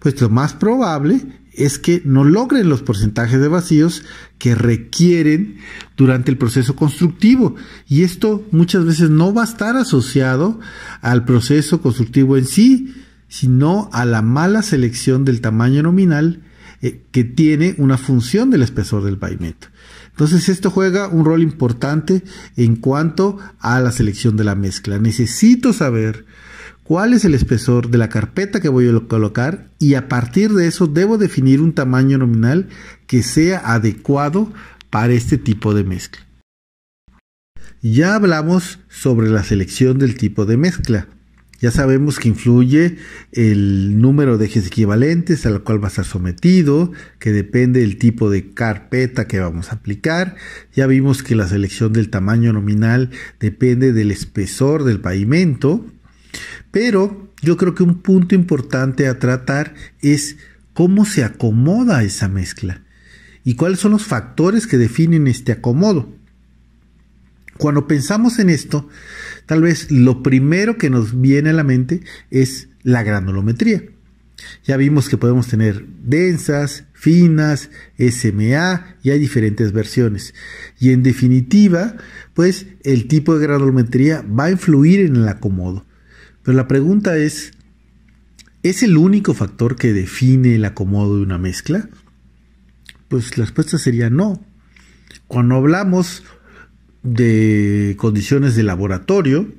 pues lo más probable es que no logren los porcentajes de vacíos que requieren durante el proceso constructivo. Y esto muchas veces no va a estar asociado al proceso constructivo en sí, sino a la mala selección del tamaño nominal eh, que tiene una función del espesor del pavimento. Entonces esto juega un rol importante en cuanto a la selección de la mezcla. Necesito saber cuál es el espesor de la carpeta que voy a colocar y a partir de eso debo definir un tamaño nominal que sea adecuado para este tipo de mezcla. Ya hablamos sobre la selección del tipo de mezcla. Ya sabemos que influye el número de ejes equivalentes al cual va a estar sometido, que depende del tipo de carpeta que vamos a aplicar. Ya vimos que la selección del tamaño nominal depende del espesor del pavimento. Pero yo creo que un punto importante a tratar es cómo se acomoda esa mezcla y cuáles son los factores que definen este acomodo. Cuando pensamos en esto, tal vez lo primero que nos viene a la mente es la granulometría. Ya vimos que podemos tener densas, finas, SMA y hay diferentes versiones. Y en definitiva, pues el tipo de granulometría va a influir en el acomodo. Pero la pregunta es, ¿es el único factor que define el acomodo de una mezcla? Pues la respuesta sería no. Cuando hablamos de condiciones de laboratorio,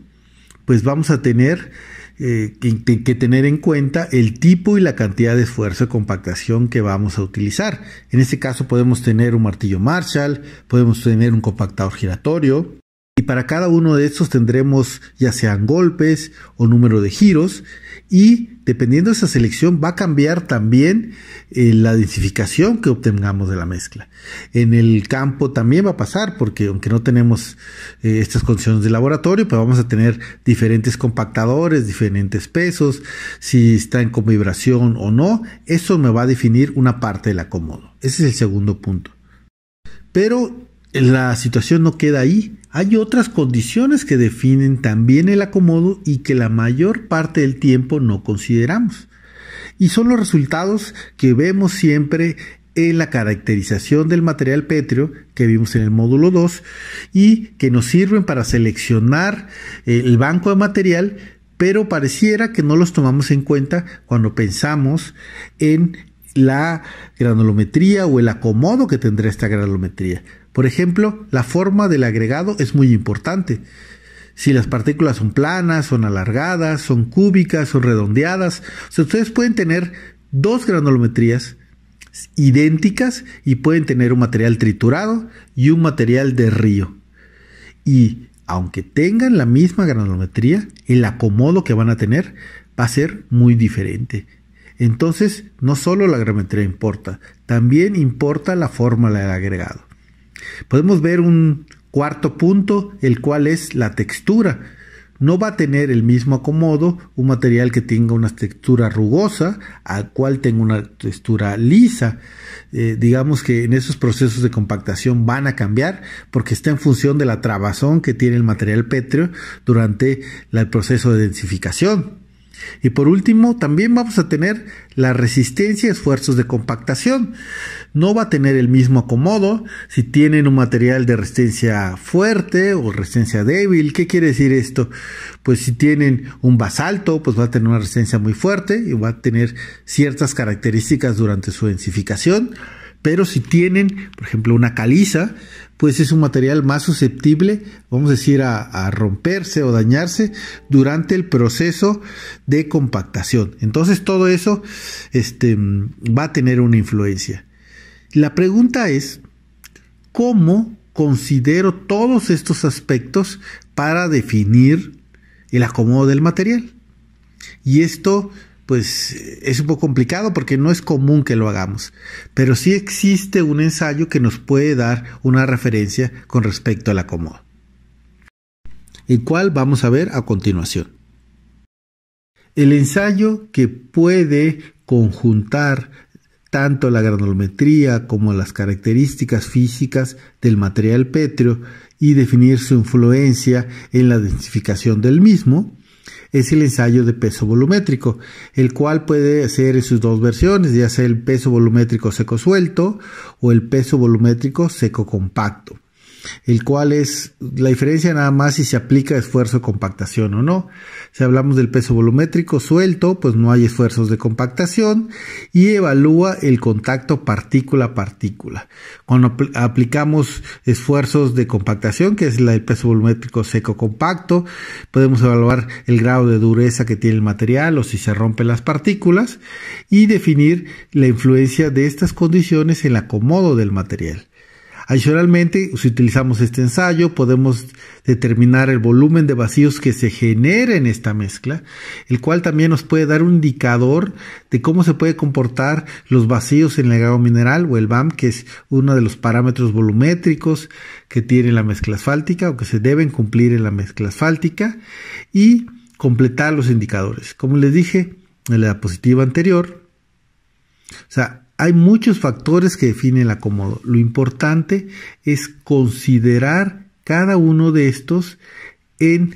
pues vamos a tener eh, que, que, tener en cuenta el tipo y la cantidad de esfuerzo de compactación que vamos a utilizar. En este caso podemos tener un martillo Marshall, podemos tener un compactador giratorio, y para cada uno de estos tendremos ya sean golpes o número de giros. Y dependiendo de esa selección va a cambiar también eh, la densificación que obtengamos de la mezcla. En el campo también va a pasar porque aunque no tenemos eh, estas condiciones de laboratorio, pues vamos a tener diferentes compactadores, diferentes pesos, si está en vibración o no. Eso me va a definir una parte del acomodo. Ese es el segundo punto. Pero la situación no queda ahí hay otras condiciones que definen también el acomodo y que la mayor parte del tiempo no consideramos. Y son los resultados que vemos siempre en la caracterización del material pétreo que vimos en el módulo 2 y que nos sirven para seleccionar el banco de material, pero pareciera que no los tomamos en cuenta cuando pensamos en la granulometría o el acomodo que tendrá esta granulometría. Por ejemplo, la forma del agregado es muy importante. Si las partículas son planas, son alargadas, son cúbicas, son redondeadas, ustedes pueden tener dos granulometrías idénticas y pueden tener un material triturado y un material de río. Y aunque tengan la misma granulometría, el acomodo que van a tener va a ser muy diferente. Entonces, no solo la granulometría importa, también importa la forma del agregado. Podemos ver un cuarto punto, el cual es la textura. No va a tener el mismo acomodo un material que tenga una textura rugosa al cual tenga una textura lisa. Eh, digamos que en esos procesos de compactación van a cambiar porque está en función de la trabazón que tiene el material pétreo durante el proceso de densificación. Y por último, también vamos a tener la resistencia a esfuerzos de compactación. No va a tener el mismo acomodo si tienen un material de resistencia fuerte o resistencia débil. ¿Qué quiere decir esto? Pues si tienen un basalto, pues va a tener una resistencia muy fuerte y va a tener ciertas características durante su densificación. Pero si tienen, por ejemplo, una caliza, pues es un material más susceptible, vamos a decir, a, romperse o dañarse durante el proceso de compactación. Entonces todo eso este, va a tener una influencia. La pregunta es, ¿cómo considero todos estos aspectos para definir el acomodo del material? Y esto pues es un poco complicado porque no es común que lo hagamos. Pero sí existe un ensayo que nos puede dar una referencia con respecto a la acomodo. El cual vamos a ver a continuación. El ensayo que puede conjuntar tanto la granulometría como las características físicas del material pétreo y definir su influencia en la densificación del mismo, es el ensayo de peso volumétrico, el cual puede ser en sus dos versiones, ya sea el peso volumétrico seco suelto o el peso volumétrico seco compacto el cual es la diferencia nada más si se aplica esfuerzo de compactación o no. Si hablamos del peso volumétrico suelto, pues no hay esfuerzos de compactación y evalúa el contacto partícula a partícula. Cuando aplicamos esfuerzos de compactación, que es el peso volumétrico seco compacto, podemos evaluar el grado de dureza que tiene el material o si se rompen las partículas y definir la influencia de estas condiciones en el acomodo del material. Adicionalmente, si utilizamos este ensayo, podemos determinar el volumen de vacíos que se genera en esta mezcla, el cual también nos puede dar un indicador de cómo se puede comportar los vacíos en el agregado mineral o el BAM, que es uno de los parámetros volumétricos que tiene la mezcla asfáltica o que se deben cumplir en la mezcla asfáltica y completar los indicadores. Como les dije en la diapositiva anterior, o sea, hay muchos factores que definen el acomodo. Lo importante es considerar cada uno de estos en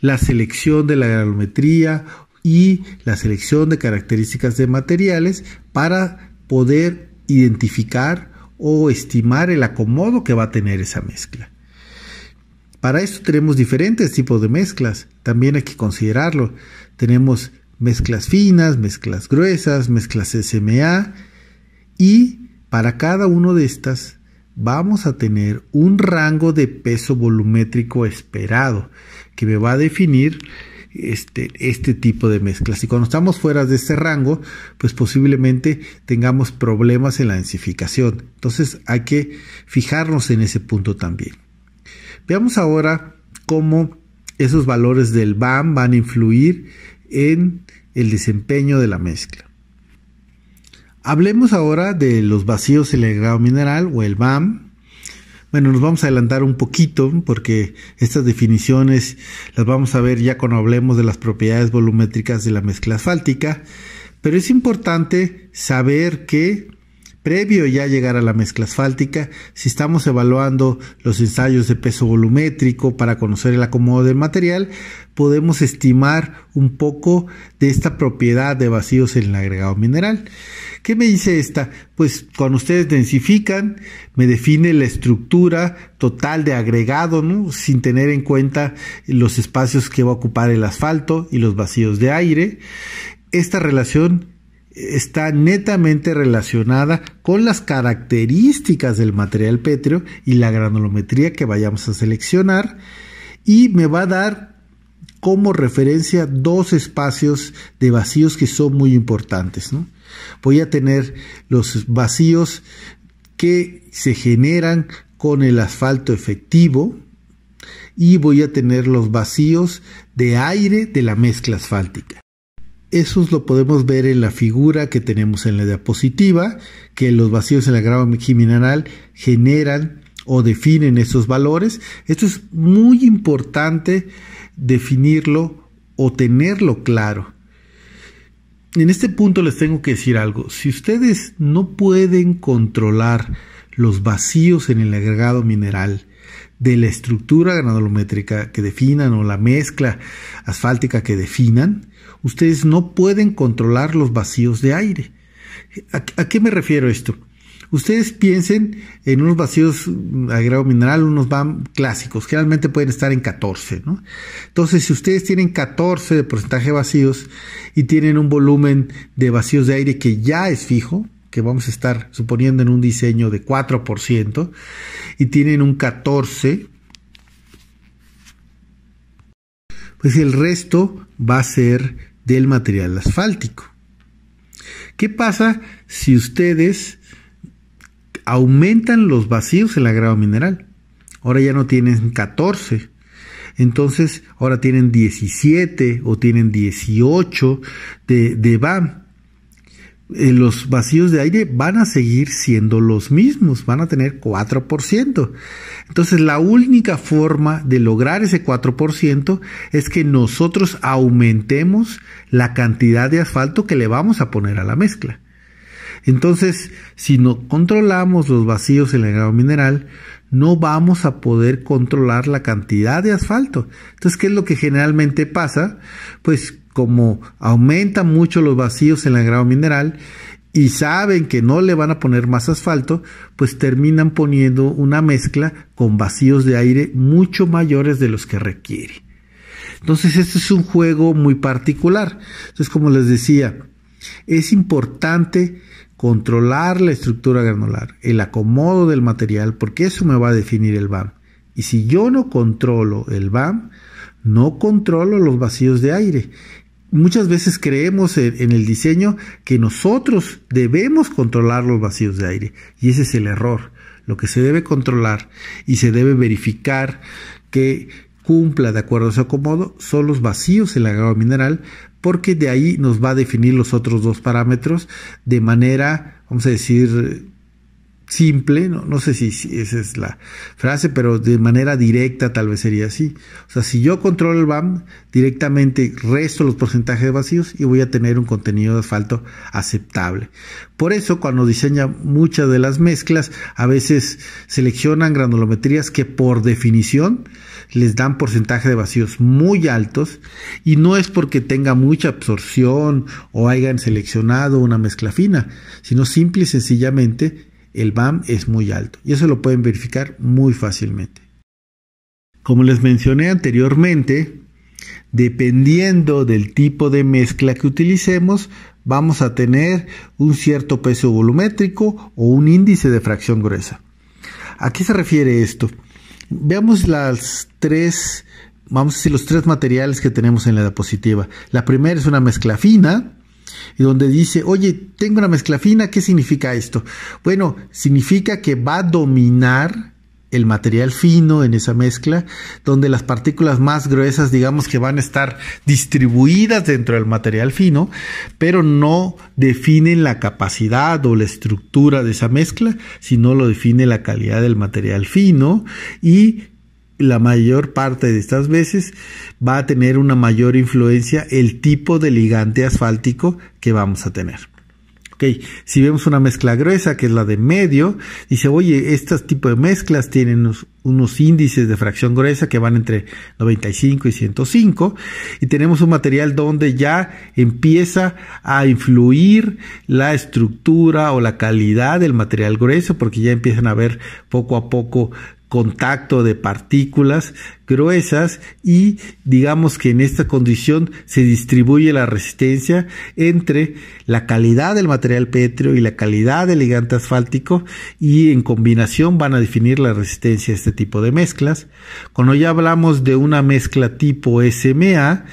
la selección de la granulometría y la selección de características de materiales para poder identificar o estimar el acomodo que va a tener esa mezcla. Para esto tenemos diferentes tipos de mezclas, también hay que considerarlo. Tenemos mezclas finas, mezclas gruesas, mezclas SMA y para cada uno de estas vamos a tener un rango de peso volumétrico esperado que me va a definir este, este, tipo de mezclas. Y cuando estamos fuera de este rango, pues posiblemente tengamos problemas en la densificación. Entonces hay que fijarnos en ese punto también. Veamos ahora cómo esos valores del BAM van a influir en el desempeño de la mezcla. Hablemos ahora de los vacíos en el grado mineral o el BAM. Bueno, nos vamos a adelantar un poquito porque estas definiciones las vamos a ver ya cuando hablemos de las propiedades volumétricas de la mezcla asfáltica, pero es importante saber que previo ya a llegar a la mezcla asfáltica, si estamos evaluando los ensayos de peso volumétrico para conocer el acomodo del material, podemos estimar un poco de esta propiedad de vacíos en el agregado mineral. ¿Qué me dice esta? Pues cuando ustedes densifican, me define la estructura total de agregado, sin tener en cuenta los espacios que va a ocupar el asfalto y los vacíos de aire. Esta relación está netamente relacionada con las características del material pétreo y la granulometría que vayamos a seleccionar y me va a dar como referencia dos espacios de vacíos que son muy importantes. Voy a tener los vacíos que se generan con el asfalto efectivo y voy a tener los vacíos de aire de la mezcla asfáltica. Eso lo podemos ver en la figura que tenemos en la diapositiva, que los vacíos en el agregado mineral generan o definen esos valores. Esto es muy importante definirlo o tenerlo claro. En este punto les tengo que decir algo. Si ustedes no pueden controlar los vacíos en el agregado mineral de la estructura granulométrica que definan o la mezcla asfáltica que definan, Ustedes no pueden controlar los vacíos de aire. ¿A, qué me refiero esto? Ustedes piensen en unos vacíos mm, de mineral, unos van clásicos, generalmente pueden estar en 14. ¿no? Entonces, si ustedes tienen 14 de porcentaje de vacíos y tienen un volumen de vacíos de aire que ya es fijo, que vamos a estar suponiendo en un diseño de 4%, y tienen un 14, pues el resto va a ser del material asfáltico. ¿Qué pasa si ustedes aumentan los vacíos en la grava mineral? Ahora ya no tienen 14, entonces ahora tienen 17 o tienen 18 de, de BAM. Eh, los vacíos de aire van a seguir siendo los mismos, van a tener 4%. Entonces la única forma de lograr ese 4% es que nosotros aumentemos la cantidad de asfalto que le vamos a poner a la mezcla. Entonces, si no controlamos los vacíos en el grado mineral, no vamos a poder controlar la cantidad de asfalto. Entonces, ¿qué es lo que generalmente pasa? Pues como aumentan mucho los vacíos en el grado mineral y saben que no le van a poner más asfalto, pues terminan poniendo una mezcla con vacíos de aire mucho mayores de los que requiere. Entonces, este es un juego muy particular. Entonces, como les decía, es importante controlar la estructura granular, el acomodo del material, porque eso me va a definir el BAM. Y si yo no controlo el BAM, no controlo los vacíos de aire muchas veces creemos en, el diseño que nosotros debemos controlar los vacíos de aire y ese es el error. Lo que se debe controlar y se debe verificar que cumpla de acuerdo a su acomodo son los vacíos en la agua mineral porque de ahí nos va a definir los otros dos parámetros de manera, vamos a decir, simple, no, no sé si, esa es la frase, pero de manera directa tal vez sería así. O sea, si yo controlo el BAM, directamente resto los porcentajes de vacíos y voy a tener un contenido de asfalto aceptable. Por eso, cuando diseña muchas de las mezclas, a veces seleccionan granulometrías que por definición les dan porcentaje de vacíos muy altos y no es porque tenga mucha absorción o hayan seleccionado una mezcla fina, sino simple y sencillamente el BAM es muy alto y eso lo pueden verificar muy fácilmente. Como les mencioné anteriormente, dependiendo del tipo de mezcla que utilicemos, vamos a tener un cierto peso volumétrico o un índice de fracción gruesa. ¿A qué se refiere esto? Veamos tres, vamos a los tres materiales que tenemos en la diapositiva. La primera es una mezcla fina, y donde dice, oye, tengo una mezcla fina, ¿qué significa esto? Bueno, significa que va a dominar el material fino en esa mezcla, donde las partículas más gruesas, digamos que van a estar distribuidas dentro del material fino, pero no definen la capacidad o la estructura de esa mezcla, sino lo define la calidad del material fino y la mayor parte de estas veces va a tener una mayor influencia el tipo de ligante asfáltico que vamos a tener. Si vemos una mezcla gruesa, que es la de medio, dice, oye, estos tipos de mezclas tienen unos, unos, índices de fracción gruesa que van entre 95 y 105, y tenemos un material donde ya empieza a influir la estructura o la calidad del material grueso, porque ya empiezan a ver poco a poco contacto de partículas gruesas y digamos que en esta condición se distribuye la resistencia entre la calidad del material pétreo y la calidad del ligante asfáltico y en combinación van a definir la resistencia a este tipo de mezclas. Cuando ya hablamos de una mezcla tipo SMA,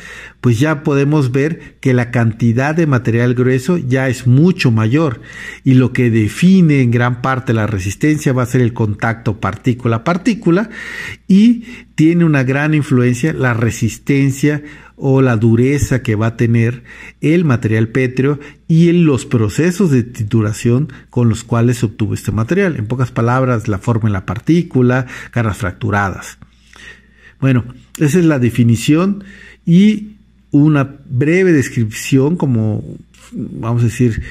pues ya podemos ver que la cantidad de material grueso ya es mucho mayor y lo que define en gran parte la resistencia va a ser el contacto partícula a partícula y tiene una gran influencia la resistencia o la dureza que va a tener el material pétreo y en los procesos de titulación con los cuales se obtuvo este material. En pocas palabras, la forma en la partícula, caras fracturadas. Bueno, esa es la definición y una breve descripción, como vamos a decir,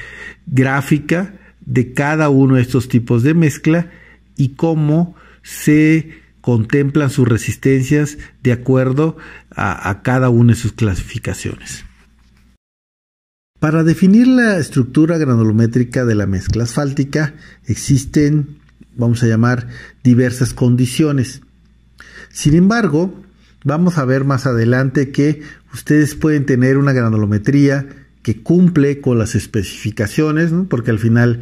gráfica de cada uno de estos tipos de mezcla y cómo se contemplan sus resistencias de acuerdo a, cada una de sus clasificaciones. Para definir la estructura granulométrica de la mezcla asfáltica existen, vamos a llamar, diversas condiciones. Sin embargo, vamos a ver más adelante que ustedes pueden tener una granulometría que cumple con las especificaciones, porque al final,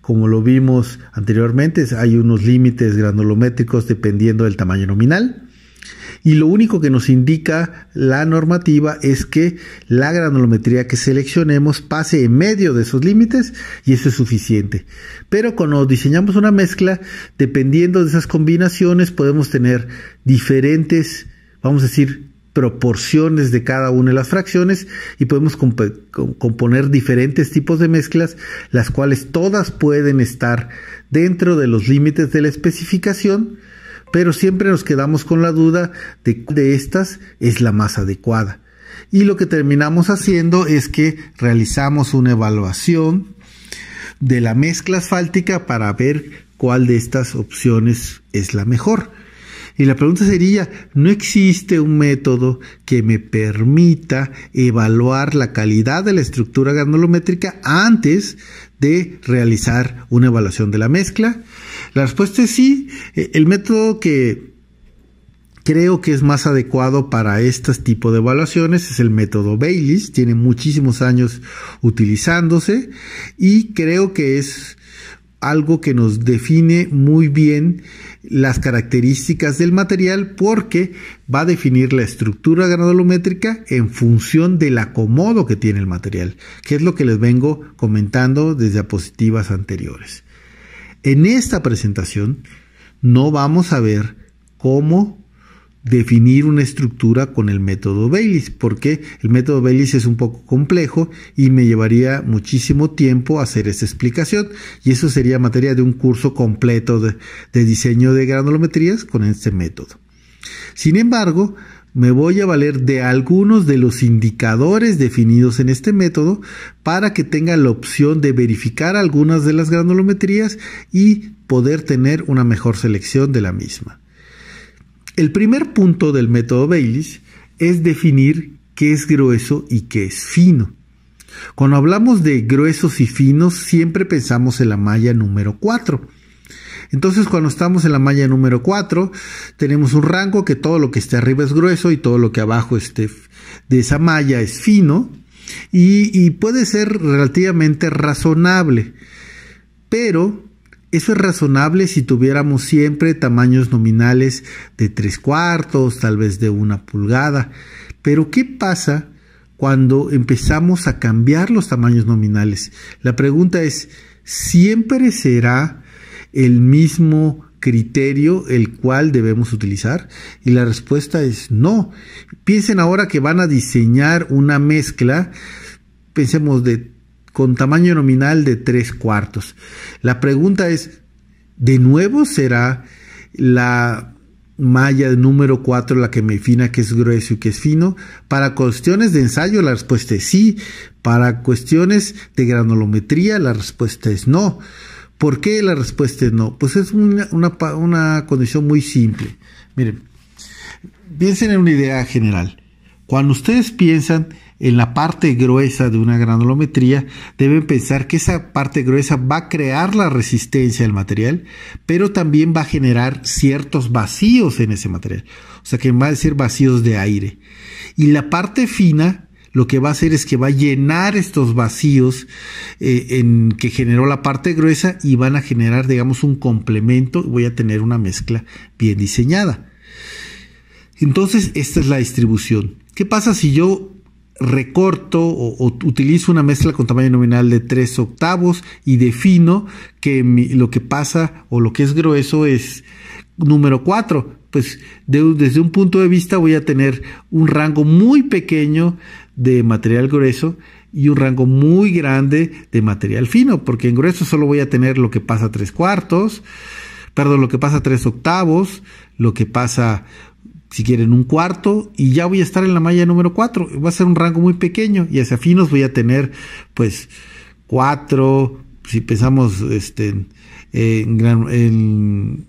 como lo vimos anteriormente, hay unos límites granulométricos dependiendo del tamaño nominal. Y lo único que nos indica la normativa es que la granulometría que seleccionemos pase en medio de esos límites y eso es suficiente. Pero cuando diseñamos una mezcla, dependiendo de esas combinaciones, podemos tener diferentes, vamos a decir, proporciones de cada una de las fracciones y podemos componer diferentes tipos de mezclas, las cuales todas pueden estar dentro de los límites de la especificación, pero siempre nos quedamos con la duda de cuál de estas es la más adecuada. Y lo que terminamos haciendo es que realizamos una evaluación de la mezcla asfáltica para ver cuál de estas opciones es la mejor. Y la pregunta sería, ¿no existe un método que me permita evaluar la calidad de la estructura granulométrica antes de realizar una evaluación de la mezcla? La respuesta es sí. Eh, el método que creo que es más adecuado para este tipo de evaluaciones es el método Bayliss. tiene muchísimos años utilizándose y creo que es algo que nos define muy bien las características del material porque va a definir la estructura granulométrica en función del acomodo que tiene el material, que es lo que les vengo comentando desde diapositivas anteriores. En esta presentación no vamos a ver cómo definir una estructura con el método Bayliss porque el método Bayliss es un poco complejo y me llevaría muchísimo tiempo hacer esa explicación y eso sería materia de un curso completo de diseño de granulometrías con este método. Sin embargo, me voy a valer de algunos de los indicadores definidos en este método para que tenga la opción de verificar algunas de las granulometrías y poder tener una mejor selección de la misma. El primer punto del método Bayliss es definir qué es grueso y qué es fino. Cuando hablamos de gruesos y finos, siempre pensamos en la malla número 4. Entonces, cuando estamos en la malla número 4, tenemos un rango que todo lo que esté arriba es grueso y todo lo que abajo esté de esa malla es fino y, y puede ser relativamente razonable. Pero eso es razonable si tuviéramos siempre tamaños nominales de tres cuartos, tal vez de una pulgada. Pero ¿qué pasa cuando empezamos a cambiar los tamaños nominales? La pregunta es, ¿siempre será el mismo criterio el cual debemos utilizar? Y la respuesta es no. Piensen ahora que van a diseñar una mezcla, pensemos de con tamaño nominal de tres cuartos. La pregunta es, ¿de nuevo será la malla número 4 la que me fina que es grueso y que es fino? Para cuestiones de ensayo la respuesta es sí, para cuestiones de granulometría la respuesta es no. ¿Por qué la respuesta es no? Pues es una, una condición muy simple. Miren, piensen en una idea general. Cuando ustedes piensan en la parte gruesa de una granulometría, deben pensar que esa parte gruesa va a crear la resistencia del material, pero también va a generar ciertos vacíos en ese material. O sea que va a decir vacíos de aire. Y la parte fina lo que va a hacer es que va a llenar estos vacíos eh, en que generó la parte gruesa y van a generar, digamos, un complemento. Voy a tener una mezcla bien diseñada. Entonces, esta es la distribución. ¿Qué pasa si yo recorto o, utilizo una mezcla con tamaño nominal de 3 octavos y defino que lo que pasa o lo que es grueso es número 4. Pues desde un punto de vista voy a tener un rango muy pequeño de material grueso y un rango muy grande de material fino, porque en grueso solo voy a tener lo que pasa 3 cuartos, perdón, lo que pasa 3 octavos, lo que pasa si quieren un cuarto y ya voy a estar en la malla número 4. Va a ser un rango muy pequeño y hacia finos voy a tener pues 4, si pensamos este, en, la en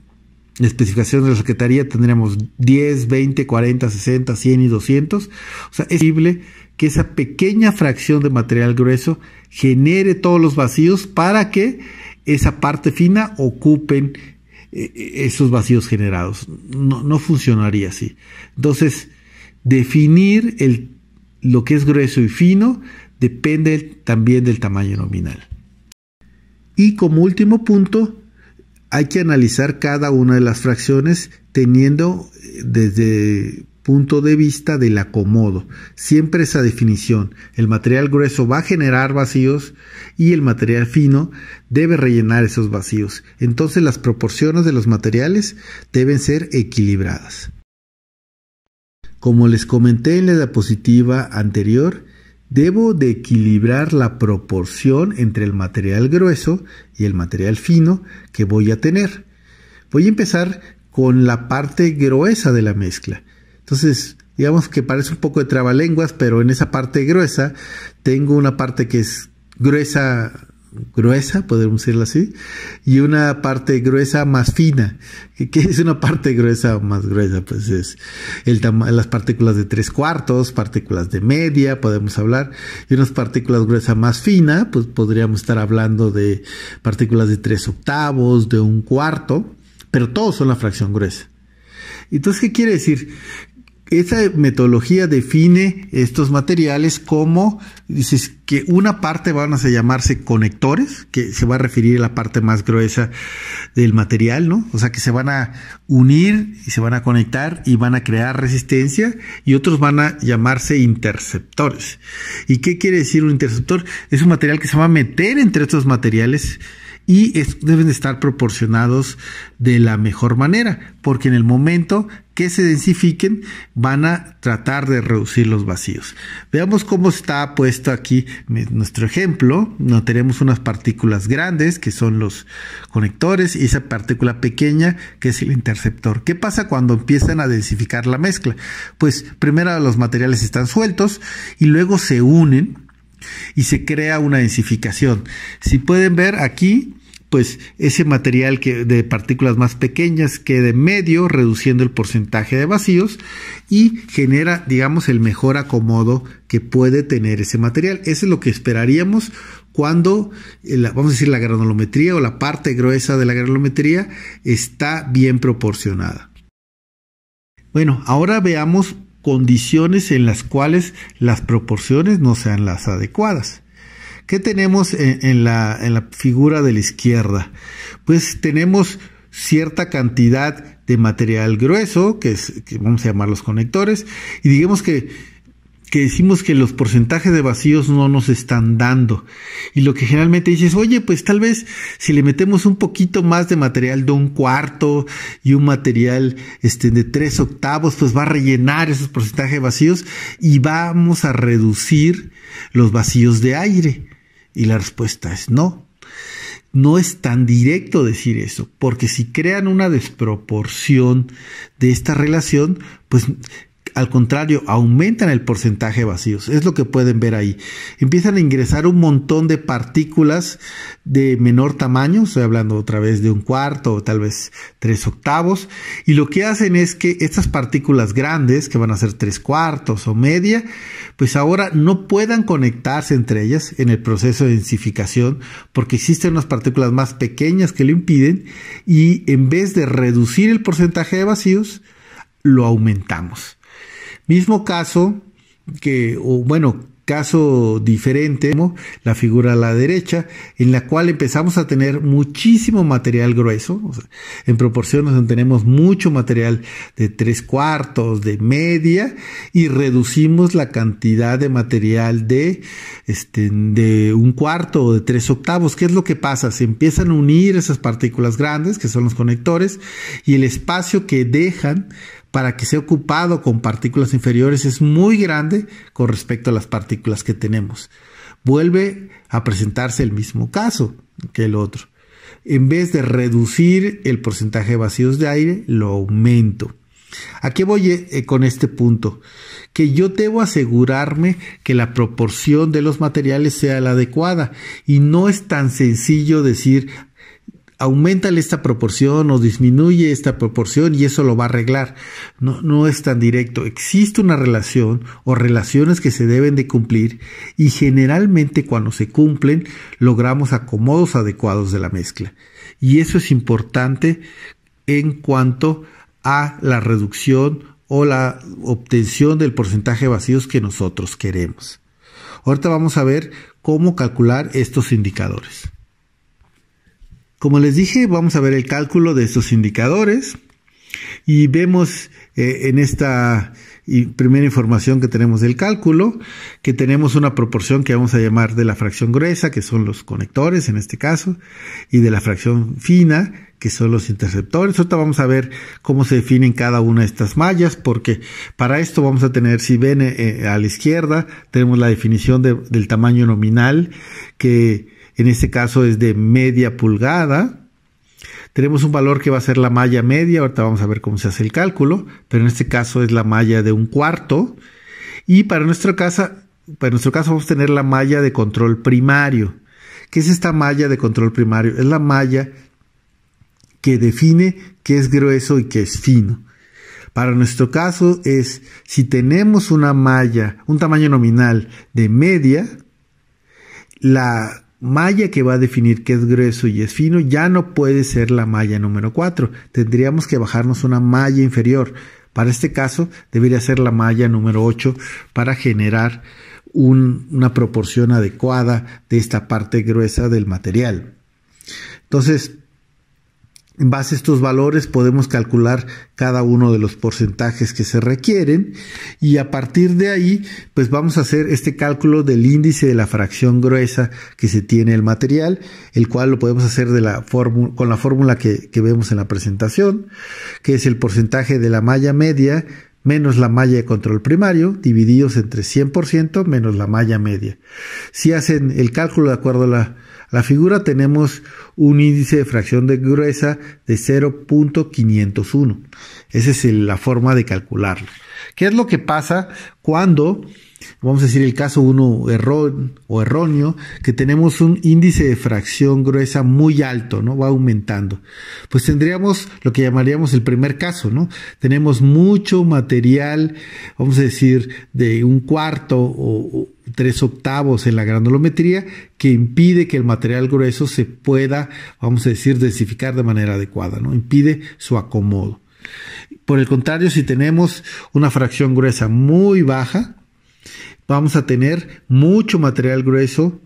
de la Secretaría tendríamos 10, 20, 40, 60, 100 y 200. O sea, es posible que esa pequeña fracción de material grueso genere todos los vacíos para que esa parte fina ocupen eh, eh, esos vacíos generados. No, funcionaría así. Entonces, definir el, lo que es grueso y fino depende también del tamaño nominal. Y como último punto, hay que analizar cada una de las fracciones teniendo eh, desde punto de vista del acomodo. Siempre esa definición. El material grueso va a generar vacíos y el material fino debe rellenar esos vacíos. Entonces las proporciones de los materiales deben ser equilibradas. Como les comenté en la diapositiva anterior, debo de equilibrar la proporción entre el material grueso y el material fino que voy a tener. Voy a empezar con la parte gruesa de la mezcla. Entonces, digamos que parece un poco de trabalenguas, pero en esa parte gruesa tengo una parte que es gruesa, gruesa, podemos decirlo así, y una parte gruesa más fina. ¿Qué es una parte gruesa o más gruesa? Pues es el las partículas de tres cuartos, partículas de media, podemos hablar, y unas partículas gruesa más fina, pues podríamos estar hablando de partículas de tres octavos, de un cuarto, pero todos son la fracción gruesa. Entonces, ¿qué quiere decir? Esa metodología define estos materiales como, dices, que una parte van a llamarse conectores, que se va a referir a la parte más gruesa del material, ¿no? O sea, que se van a unir y se van a conectar y van a crear resistencia y otros van a llamarse interceptores. ¿Y qué quiere decir un interceptor? Es un material que se va a meter entre estos materiales y deben estar proporcionados de la mejor manera, porque en el momento que se densifiquen van a tratar de reducir los vacíos. Veamos cómo está puesto aquí nuestro ejemplo. No tenemos unas partículas grandes que son los conectores y esa partícula pequeña que es el interceptor. ¿Qué pasa cuando empiezan a densificar la mezcla? Pues primero los materiales están sueltos y luego se unen y se crea una densificación. Si pueden ver aquí, pues ese material de partículas más pequeñas quede medio, reduciendo el porcentaje de vacíos y genera, digamos, el mejor acomodo que puede tener ese material. Eso es lo que esperaríamos cuando, eh, vamos a decir, la granulometría o la parte gruesa de la granulometría está bien proporcionada. Bueno, ahora veamos condiciones en las cuales las proporciones no sean las adecuadas. ¿Qué tenemos en, la, figura de la izquierda? Pues tenemos cierta cantidad de material grueso, que, es, vamos a llamar los conectores, y digamos que, decimos que los porcentajes de vacíos no nos están dando. Y lo que generalmente dices, oye, pues tal vez si le metemos un poquito más de material de un cuarto y un material este, de tres octavos, pues va a rellenar esos porcentajes de vacíos y vamos a reducir los vacíos de aire. Y la respuesta es no. No es tan directo decir eso, porque si crean una desproporción de esta relación, pues al contrario, aumentan el porcentaje de vacíos. Es lo que pueden ver ahí. Empiezan a ingresar un montón de partículas de menor tamaño, estoy hablando otra vez de un cuarto o tal vez tres octavos, y lo que hacen es que estas partículas grandes, que van a ser tres cuartos o media, pues ahora no puedan conectarse entre ellas en el proceso de densificación, porque existen unas partículas más pequeñas que lo impiden, y en vez de reducir el porcentaje de vacíos, lo aumentamos. Mismo caso que, o bueno, caso diferente, la figura a la derecha, en la cual empezamos a tener muchísimo material grueso, en proporciones donde tenemos mucho material de tres cuartos, de media, y reducimos la cantidad de material de, este, de un cuarto o de tres octavos. ¿Qué es lo que pasa? Se empiezan a unir esas partículas grandes, que son los conectores, y el espacio que dejan para que sea ocupado con partículas inferiores es muy grande con respecto a las partículas que tenemos. Vuelve a presentarse el mismo caso que el otro. En vez de reducir el porcentaje de vacíos de aire, lo aumento. ¿A qué voy eh, eh, con este punto? Que yo debo asegurarme que la proporción de los materiales sea la adecuada y no es tan sencillo decir, Aumenta esta proporción o disminuye esta proporción y eso lo va a arreglar. No, no es tan directo. Existe una relación o relaciones que se deben de cumplir y generalmente cuando se cumplen logramos acomodos adecuados de la mezcla. Y eso es importante en cuanto a la reducción o la obtención del porcentaje de vacíos que nosotros queremos. Ahorita vamos a ver cómo calcular estos indicadores. Como les dije, vamos a ver el cálculo de estos indicadores y vemos eh, en esta primera información que tenemos del cálculo que tenemos una proporción que vamos a llamar de la fracción gruesa, que son los conectores en este caso, y de la fracción fina, que son los interceptores. Ahorita vamos a ver cómo se definen cada una de estas mallas, porque para esto vamos a tener, si ven eh, eh, a la izquierda, tenemos la definición del tamaño nominal, que en este caso es de media pulgada. Tenemos un valor que va a ser la malla media, ahorita vamos a ver cómo se hace el cálculo, pero en este caso es la malla de un cuarto. Y para nuestro caso, para nuestro caso vamos a tener la malla de control primario. ¿Qué es esta malla de control primario? Es la malla que define qué es grueso y qué es fino. Para nuestro caso es si tenemos una malla, un tamaño nominal de media, la malla que va a definir que es grueso y es fino ya no puede ser la malla número 4. Tendríamos que bajarnos una malla inferior. Para este caso debería ser la malla número 8 para generar una proporción adecuada de esta parte gruesa del material. Entonces, en base a estos valores podemos calcular cada uno de los porcentajes que se requieren y a partir de ahí pues vamos a hacer este cálculo del índice de la fracción gruesa que se tiene el material, el cual lo podemos hacer de la con la fórmula que, que vemos en la presentación, que es el porcentaje de la malla media menos la malla de control primario, divididos entre 100% menos la malla media. Si hacen el cálculo de acuerdo a la la figura tenemos un índice de fracción de gruesa de 0.501. Esa es la forma de calcularlo. ¿Qué es lo que pasa cuando, vamos a decir el caso uno o erróneo, que tenemos un índice de fracción gruesa muy alto, ¿no? Va aumentando. Pues tendríamos lo que llamaríamos el primer caso, ¿no? Tenemos mucho material, vamos a decir, de un cuarto o, tres octavos en la granulometría que impide que el material grueso se pueda, vamos a decir, densificar de manera adecuada, ¿no? Impide su acomodo. Por el contrario, si tenemos una fracción gruesa muy baja, vamos a tener mucho material grueso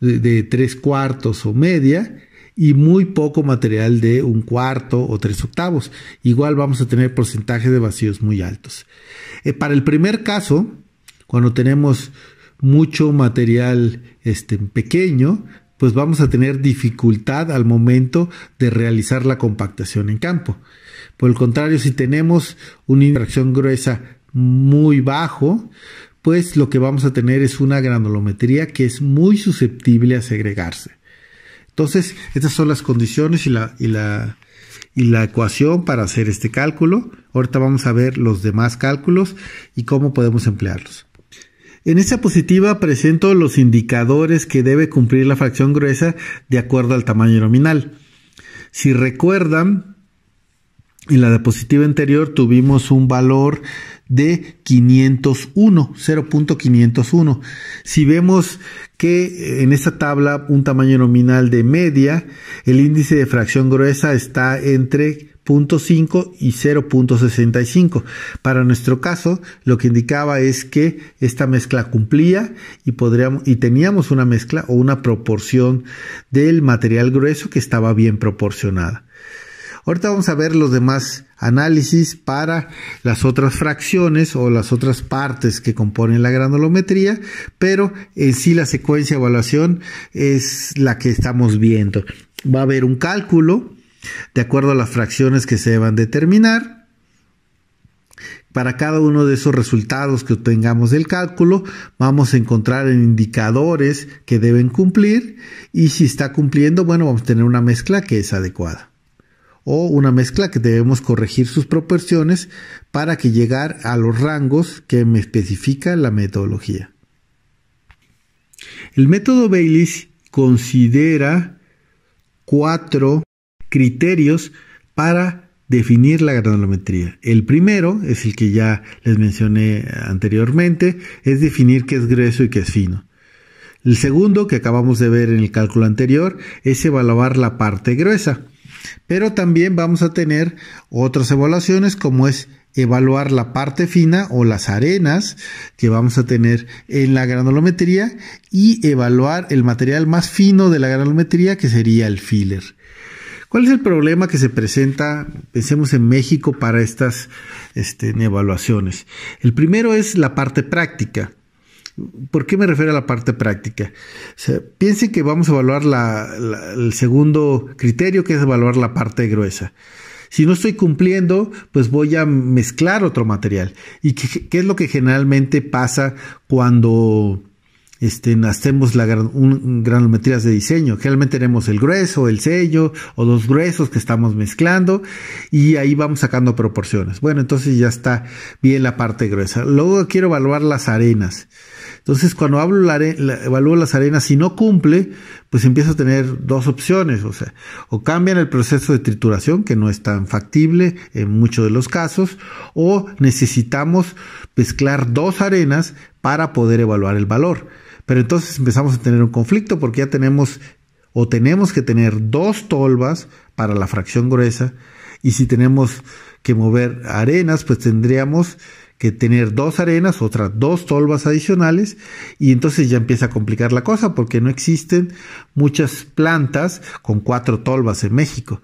de, tres cuartos o media y muy poco material de un cuarto o tres octavos. Igual vamos a tener porcentaje de vacíos muy altos. Eh, para el primer caso, cuando tenemos mucho material este, pequeño, pues vamos a tener dificultad al momento de realizar la compactación en campo. Por el contrario, si tenemos una fracción gruesa muy bajo, pues lo que vamos a tener es una granulometría que es muy susceptible a segregarse. Entonces, estas son las condiciones y la, y la ecuación para hacer este cálculo. Ahorita vamos a ver los demás cálculos y cómo podemos emplearlos. En esta positiva presento los indicadores que debe cumplir la fracción gruesa de acuerdo al tamaño nominal. Si recuerdan, en la diapositiva anterior tuvimos un valor de 501, 0.501. Si vemos que en esta tabla un tamaño nominal de media, el índice de fracción gruesa está entre 0.5 y 0.65. Para nuestro caso, lo que indicaba es que esta mezcla cumplía y, podríamos, y teníamos una mezcla o una proporción del material grueso que estaba bien proporcionada. Ahorita vamos a ver los demás análisis para las otras fracciones o las otras partes que componen la granulometría, pero en sí la secuencia de evaluación es la que estamos viendo. Va a haber un cálculo de acuerdo a las fracciones que se deban determinar. Para cada uno de esos resultados que obtengamos del cálculo, vamos a encontrar indicadores que deben cumplir y si está cumpliendo, bueno, vamos a tener una mezcla que es adecuada o una mezcla que debemos corregir sus proporciones para que llegar a los rangos que me especifica la metodología. El método Bayliss considera cuatro criterios para definir la granulometría. El primero es el que ya les mencioné anteriormente, es definir qué es grueso y qué es fino. El segundo, que acabamos de ver en el cálculo anterior, es evaluar la parte gruesa. Pero también vamos a tener otras evaluaciones como es evaluar la parte fina o las arenas que vamos a tener en la granulometría y evaluar el material más fino de la granulometría que sería el filler. ¿Cuál es el problema que se presenta, pensemos en México, para estas este, evaluaciones? El primero es la parte práctica. ¿Por qué me refiero a la parte práctica? O piensen que vamos a evaluar el segundo criterio, que es evaluar la parte gruesa. Si no estoy cumpliendo, pues voy a mezclar otro material. ¿Y qué, es lo que generalmente pasa cuando este, hacemos la un, de diseño? Generalmente tenemos el grueso, el sello o los gruesos que estamos mezclando y ahí vamos sacando proporciones. Bueno, entonces ya está bien la parte gruesa. Luego quiero evaluar las arenas. Entonces, cuando hablo evalúo las arenas, si no cumple, pues empiezo a tener dos opciones, o sea, o cambian el proceso de trituración, que no es tan factible en muchos de los casos, o necesitamos mezclar dos arenas para poder evaluar el valor. Pero entonces empezamos a tener un conflicto porque ya tenemos o tenemos que tener dos tolvas para la fracción gruesa y si tenemos que mover arenas, pues tendríamos que tener dos arenas, otras dos tolvas adicionales, y entonces ya empieza a complicar la cosa porque no existen muchas plantas con cuatro tolvas en México,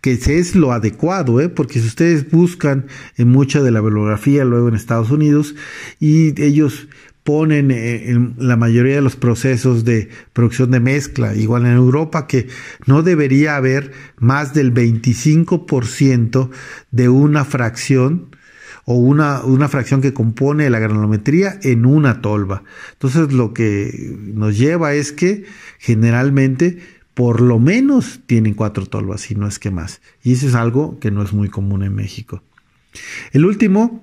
que es lo adecuado, ¿eh? porque si ustedes buscan en mucha de la bibliografía luego en Estados Unidos y ellos ponen eh, en la mayoría de los procesos de producción de mezcla, igual en Europa, que no debería haber más del 25% de una fracción o una, una fracción que compone la granulometría en una tolva. Entonces lo que nos lleva es que generalmente por lo menos tienen cuatro tolvas, y no es que más. Y eso es algo que no es muy común en México. El último,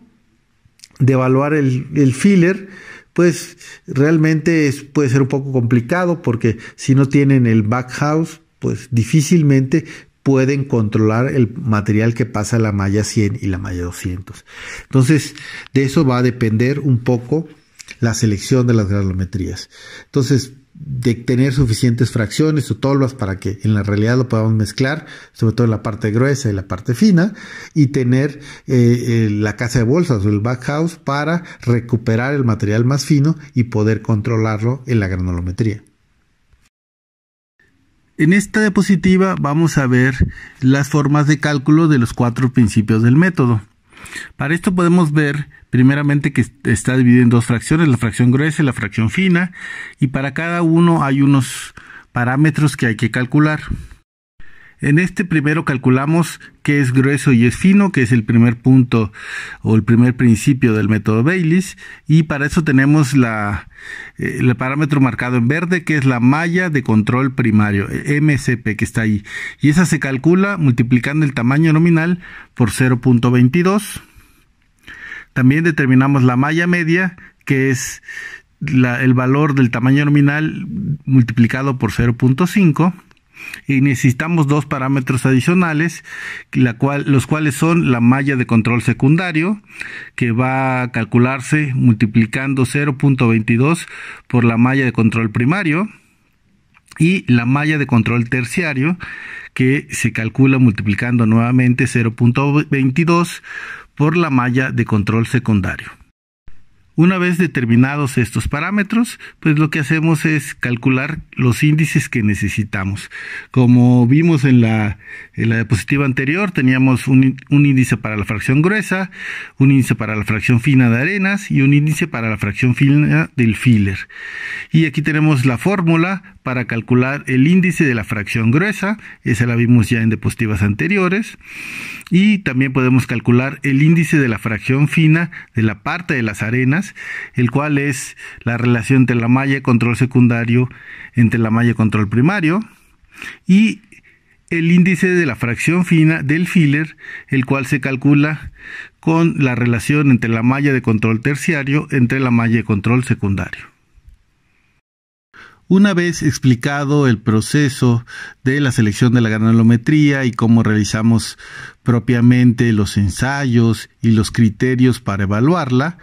de evaluar el, el filler, pues realmente es, puede ser un poco complicado porque si no tienen el back house, pues difícilmente pueden controlar el material que pasa la malla 100 y la malla 200. Entonces, de eso va a depender un poco la selección de las granulometrías. Entonces, de tener suficientes fracciones o tolvas para que en la realidad lo podamos mezclar, sobre todo en la parte gruesa y la parte fina, y tener eh, eh, la casa de bolsas o el house para recuperar el material más fino y poder controlarlo en la granulometría. En esta diapositiva vamos a ver las formas de cálculo de los cuatro principios del método. Para esto podemos ver primeramente que está dividido en dos fracciones, la fracción gruesa y la fracción fina, y para cada uno hay unos parámetros que hay que calcular. En este primero calculamos qué es grueso y es fino, que es el primer punto o el primer principio del método Bayliss. y para eso tenemos la, eh, el parámetro marcado en verde, que es la malla de control primario, MCP, que está ahí. Y esa se calcula multiplicando el tamaño nominal por 0.22. También determinamos la malla media, que es la, el valor del tamaño nominal multiplicado por 0.5 y necesitamos dos parámetros adicionales, la cual, los cuales son la malla de control secundario, que va a calcularse multiplicando 0.22 por la malla de control primario, y la malla de control terciario, que se calcula multiplicando nuevamente 0.22 por la malla de control secundario. Una vez determinados estos parámetros, pues lo que hacemos es calcular los índices que necesitamos. Como vimos en la, diapositiva anterior, teníamos un, un índice para la fracción gruesa, un índice para la fracción fina de arenas y un índice para la fracción fina del filler. Y aquí tenemos la fórmula para calcular el índice de la fracción gruesa, esa la vimos ya en diapositivas anteriores, y también podemos calcular el índice de la fracción fina de la parte de las arenas, el cual es la relación entre la malla de control secundario, entre la malla de control primario, y el índice de la fracción fina del filler, el cual se calcula con la relación entre la malla de control terciario, entre la malla de control secundario. Una vez explicado el proceso de la selección de la granulometría y cómo realizamos propiamente los ensayos y los criterios para evaluarla,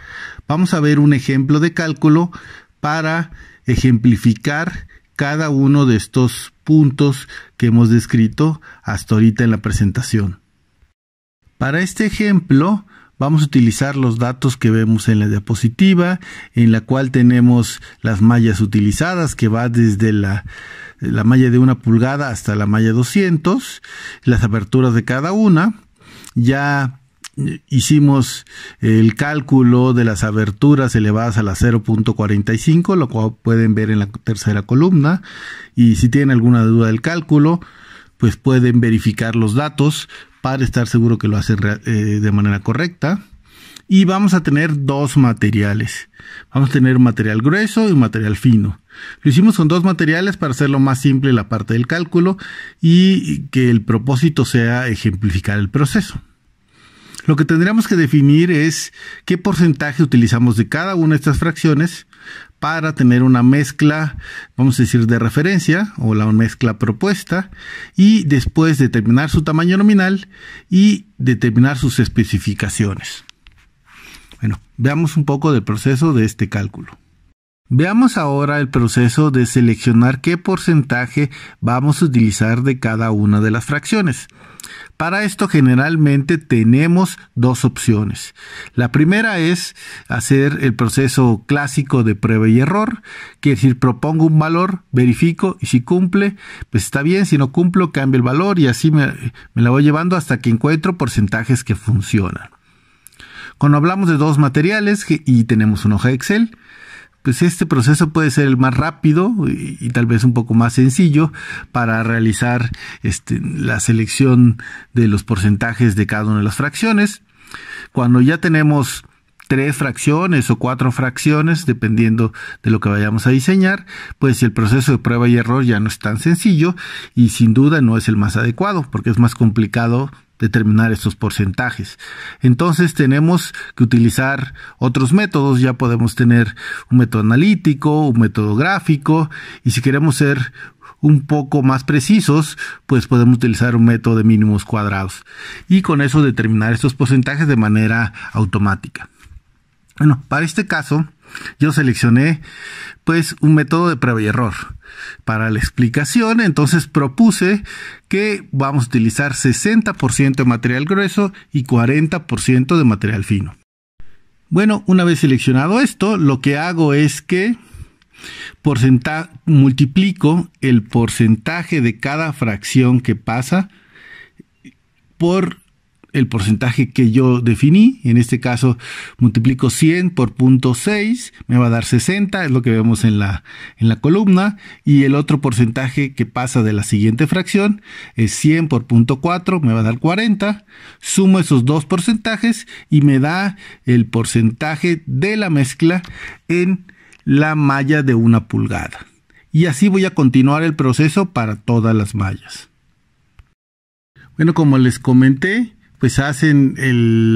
vamos a ver un ejemplo de cálculo para ejemplificar cada uno de estos puntos que hemos descrito hasta ahorita en la presentación. Para este ejemplo, Vamos a utilizar los datos que vemos en la diapositiva, en la cual tenemos las mallas utilizadas, que va desde la, malla de una pulgada hasta la malla 200, las aperturas de cada una. Ya hicimos el cálculo de las aberturas elevadas a la 0.45, lo cual pueden ver en la tercera columna. Y si tienen alguna duda del cálculo, pues pueden verificar los datos para estar seguro que lo hacen eh, de manera correcta. Y vamos a tener dos materiales. Vamos a tener un material grueso y un material fino. Lo hicimos con dos materiales para hacerlo más simple la parte del cálculo y que el propósito sea ejemplificar el proceso. Lo que tendríamos que definir es qué porcentaje utilizamos de cada una de estas fracciones para tener una mezcla, vamos a decir, de referencia o la mezcla propuesta y después determinar su tamaño nominal y determinar sus especificaciones. Bueno, veamos un poco del proceso de este cálculo. Veamos ahora el proceso de seleccionar qué porcentaje vamos a utilizar de cada una de las fracciones. Para esto generalmente tenemos dos opciones. La primera es hacer el proceso clásico de prueba y error, que es decir, propongo un valor, verifico y si cumple, pues está bien, si no cumplo, cambio el valor y así me, la voy llevando hasta que encuentro porcentajes que funcionan. Cuando hablamos de dos materiales y tenemos una hoja de Excel, pues este proceso puede ser el más rápido y, tal vez un poco más sencillo para realizar este, la selección de los porcentajes de cada una de las fracciones. Cuando ya tenemos tres fracciones o cuatro fracciones, dependiendo de lo que vayamos a diseñar, pues el proceso de prueba y error ya no es tan sencillo y sin duda no es el más adecuado, porque es más complicado determinar estos porcentajes. Entonces tenemos que utilizar otros métodos, ya podemos tener un método analítico, un método gráfico y si queremos ser un poco más precisos, pues podemos utilizar un método de mínimos cuadrados y con eso determinar estos porcentajes de manera automática. Bueno, para este caso yo seleccioné pues un método de prueba y error para la explicación, entonces propuse que vamos a utilizar 60% de material grueso y 40% de material fino. Bueno, una vez seleccionado esto, lo que hago es que multiplico el porcentaje de cada fracción que pasa por el porcentaje que yo definí. En este caso, multiplico 100 por 0.6, me va a dar 60, es lo que vemos en la, en la columna. Y el otro porcentaje que pasa de la siguiente fracción es 100 por 0.4, me va a dar 40. Sumo esos dos porcentajes y me da el porcentaje de la mezcla en la malla de una pulgada. Y así voy a continuar el proceso para todas las mallas. Bueno, como les comenté, pues hacen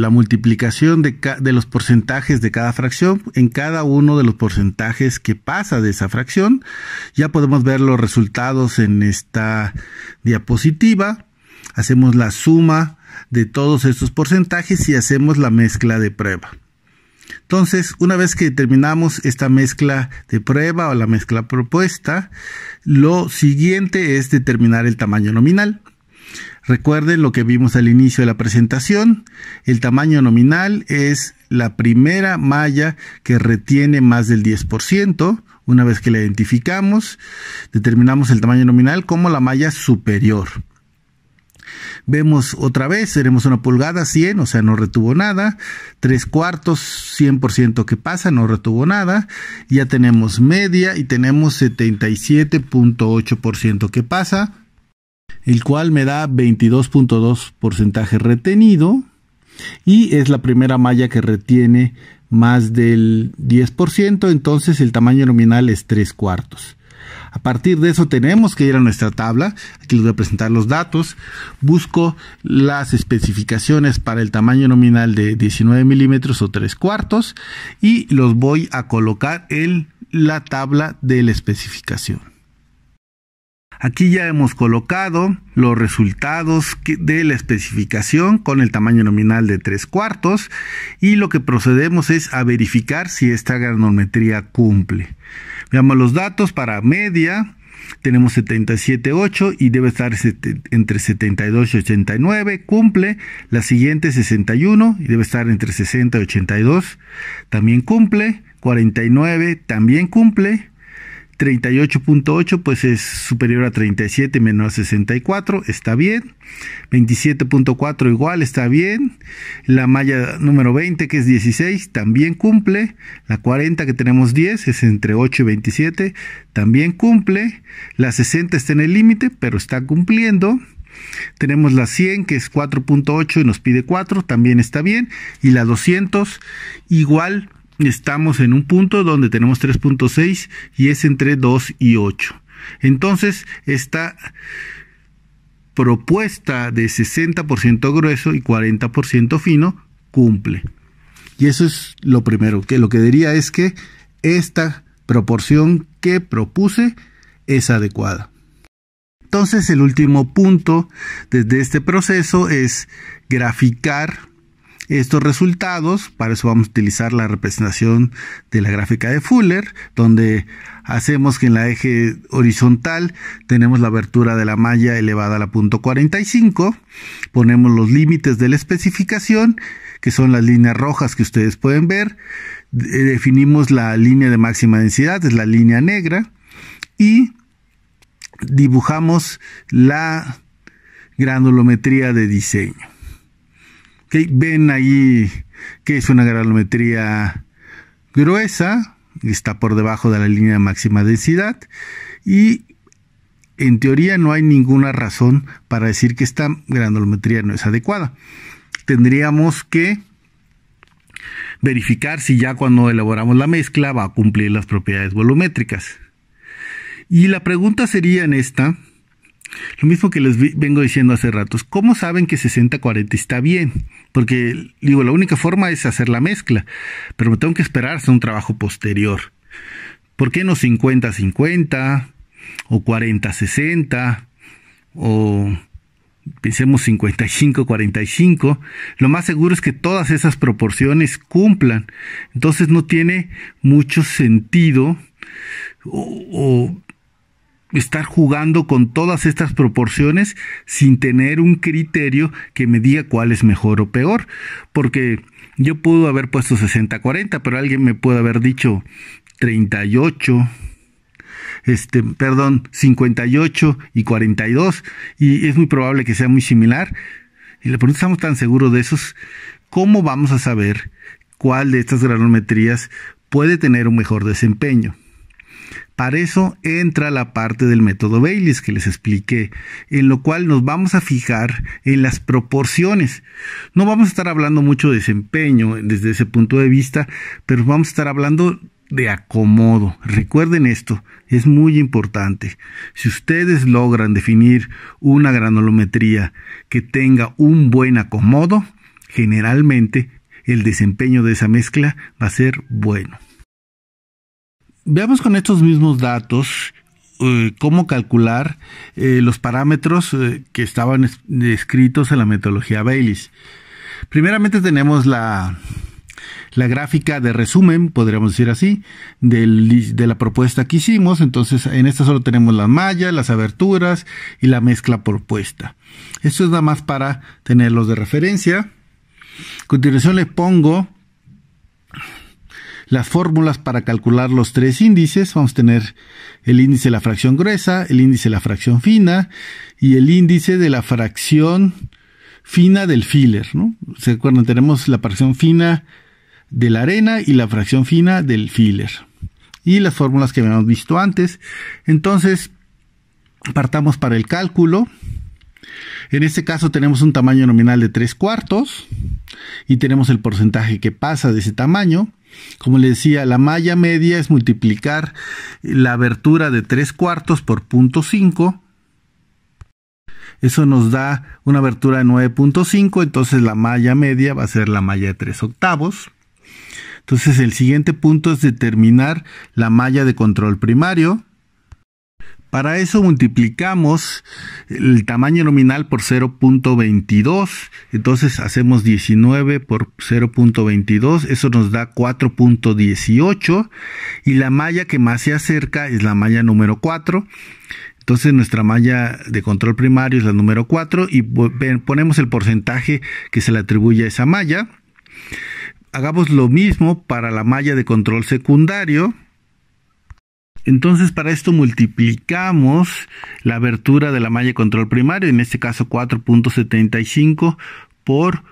la multiplicación de, de los porcentajes de cada fracción. En cada uno de los porcentajes que pasa de esa fracción, ya podemos ver los resultados en esta diapositiva. Hacemos la suma de todos estos porcentajes y hacemos la mezcla de prueba. Entonces, una vez que terminamos esta mezcla de prueba o la mezcla propuesta, lo siguiente es determinar el tamaño nominal. Recuerden lo que vimos al inicio de la presentación. El tamaño nominal es la primera malla que retiene más del 10%. Una vez que la identificamos, determinamos el tamaño nominal como la malla superior. Vemos otra vez, tenemos una pulgada 100, o sea, no retuvo nada. Tres cuartos, 100% que pasa, no retuvo nada. Ya tenemos media y tenemos 77.8% que pasa el cual me da 22.2% retenido y es la primera malla que retiene más del 10%, entonces el tamaño nominal es 3 cuartos. A partir de eso tenemos que ir a nuestra tabla, aquí les voy a presentar los datos, busco las especificaciones para el tamaño nominal de 19 milímetros o 3 cuartos y los voy a colocar en la tabla de la especificación. Aquí ya hemos colocado los resultados de la especificación con el tamaño nominal de 3 cuartos y lo que procedemos es a verificar si esta granometría cumple. Veamos los datos para media. Tenemos 77.8 y debe estar entre 72 y 89. Cumple. La siguiente 61 y debe estar entre 60 y 82. También cumple. 49 también cumple. 38.8 pues es superior a 37 menos 64, está bien. 27.4 igual, está bien. La malla número 20 que es 16 también cumple. La 40 que tenemos 10 es entre 8 y 27, también cumple. La 60 está en el límite, pero está cumpliendo. Tenemos la 100 que es 4.8 y nos pide 4, también está bien. Y la 200 igual estamos en un punto donde tenemos 3.6 y es entre 2 y 8. Entonces, esta propuesta de 60% grueso y 40% fino cumple. Y eso es lo primero, que lo que diría es que esta proporción que propuse es adecuada. Entonces el último punto desde este proceso es graficar estos resultados. Para eso vamos a utilizar la representación de la gráfica de Fuller, donde hacemos que en la eje horizontal tenemos la abertura de la malla elevada a la punto 45, ponemos los límites de la especificación, que son las líneas rojas que ustedes pueden ver, definimos la línea de máxima densidad, es la línea negra, y dibujamos la granulometría de diseño. Ven ahí que es una granulometría gruesa, está por debajo de la línea de máxima densidad y en teoría no hay ninguna razón para decir que esta granulometría no es adecuada. Tendríamos que verificar si ya cuando elaboramos la mezcla va a cumplir las propiedades volumétricas. Y la pregunta sería en esta, lo mismo que les vengo diciendo hace ratos, ¿cómo saben que 60-40 está bien? Porque digo, la única forma es hacer la mezcla, pero tengo que esperar a un trabajo posterior. ¿Por qué no 50-50 o 40-60 o pensemos 55-45? Lo más seguro es que todas esas proporciones cumplan. Entonces no tiene mucho sentido o estar jugando con todas estas proporciones sin tener un criterio que me diga cuál es mejor o peor. Porque yo pudo haber puesto 60-40, pero alguien me puede haber dicho 38. Este, perdón, 58 y 42, y es muy probable que sea muy similar. Y la pregunta, ¿estamos tan seguros de esos? ¿Cómo vamos a saber cuál de estas granometrías puede tener un mejor desempeño? Para eso entra la parte del método Baylis que les expliqué, en lo cual nos vamos a fijar en las proporciones. No vamos a estar hablando mucho de desempeño desde ese punto de vista, pero vamos a estar hablando de acomodo. Recuerden esto, es muy importante. Si ustedes logran definir una granulometría que tenga un buen acomodo, generalmente el desempeño de esa mezcla va a ser bueno. Veamos con estos mismos datos eh, cómo calcular eh, los parámetros eh, que estaban escritos en la metodología Baylis. Primeramente tenemos la, gráfica de resumen, podríamos decir así, de la propuesta que hicimos. Entonces, en esta solo tenemos las mallas, las aberturas y la mezcla propuesta. Esto es nada más para tenerlos de referencia. A continuación le pongo las fórmulas para calcular los tres índices. Vamos a tener el índice de la fracción gruesa, el índice de la fracción fina y el índice de la fracción fina del filler. ¿Se acuerdan? Tenemos la fracción fina de la arena y la fracción fina del filler. Y las fórmulas que habíamos visto antes. Entonces, partamos para el cálculo. En este caso tenemos un tamaño nominal de 3 cuartos y tenemos el porcentaje que pasa de ese tamaño. Como les decía, la malla media es multiplicar la abertura de 3 cuartos por 0.5. Eso nos da una abertura de 9.5, entonces la malla media va a ser la malla de 3 octavos. Entonces el siguiente punto es determinar la malla de control primario. Para eso multiplicamos el tamaño nominal por 0.22, entonces hacemos 19 por 0.22, eso nos da 4.18 y la malla que más se acerca es la malla número 4. Entonces nuestra malla de control primario es la número 4 y ponemos el porcentaje que se le atribuye a esa malla. Hagamos lo mismo para la malla de control secundario entonces, para esto multiplicamos la abertura de la malla de control primario, en este caso 4.75 por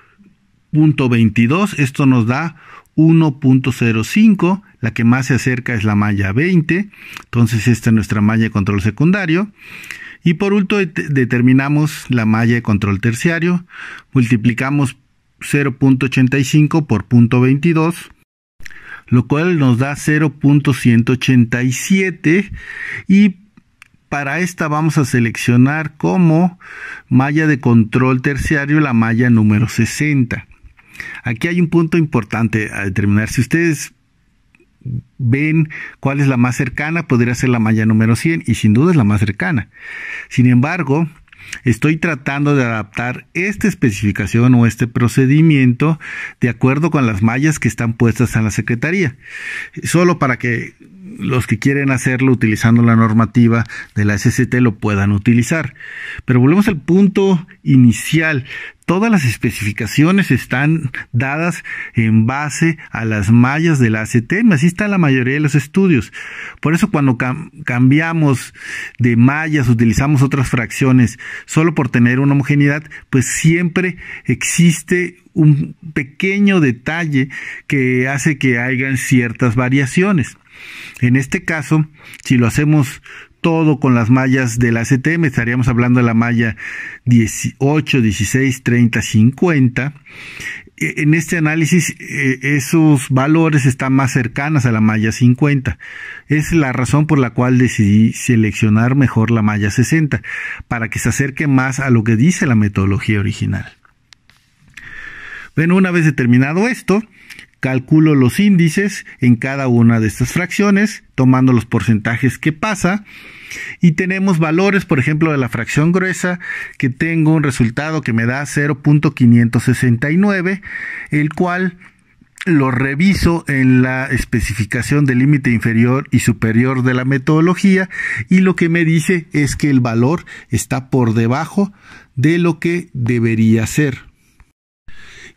0.22. Esto nos da 1.05. La que más se acerca es la malla 20. Entonces, esta es nuestra malla de control secundario. Y por último, determinamos la malla de control terciario. Multiplicamos 0.85 por 0.22 lo cual nos da 0.187 y para esta vamos a seleccionar como malla de control terciario la malla número 60. Aquí hay un punto importante a determinar. Si ustedes ven cuál es la más cercana, podría ser la malla número 100 y sin duda es la más cercana. Sin embargo, Estoy tratando de adaptar esta especificación o este procedimiento de acuerdo con las mallas que están puestas en la Secretaría. Solo para que los que quieren hacerlo utilizando la normativa de la SCT lo puedan utilizar. Pero volvemos al punto inicial Todas las especificaciones están dadas en base a las mallas de ACT. así está la mayoría de los estudios. Por eso cuando cambiamos de mallas, utilizamos otras fracciones solo por tener una homogeneidad, pues siempre existe un pequeño detalle que hace que hayan ciertas variaciones. En este caso, si lo hacemos todo con las mallas de la CTM, estaríamos hablando de la malla 18, 16, 30, 50. En este análisis, e, esos valores están más cercanas a la malla 50. Es la razón por la cual decidí seleccionar mejor la malla 60, para que se acerque más a lo que dice la metodología original. Bueno, una vez determinado esto, calculo los índices en cada una de estas fracciones, tomando los porcentajes que pasa. Y tenemos valores, por ejemplo, de la fracción gruesa, que tengo un resultado que me da 0.569, el cual lo reviso en la especificación del límite inferior y superior de la metodología y lo que me dice es que el valor está por debajo de lo que debería ser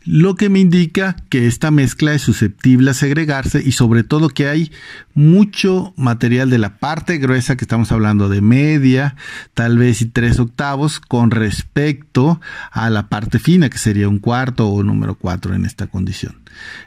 lo que me indica que esta mezcla es susceptible a segregarse y sobre todo que hay mucho material de la parte gruesa que estamos hablando de media, tal vez y tres octavos con respecto a la parte fina que sería un cuarto o número cuatro en esta condición.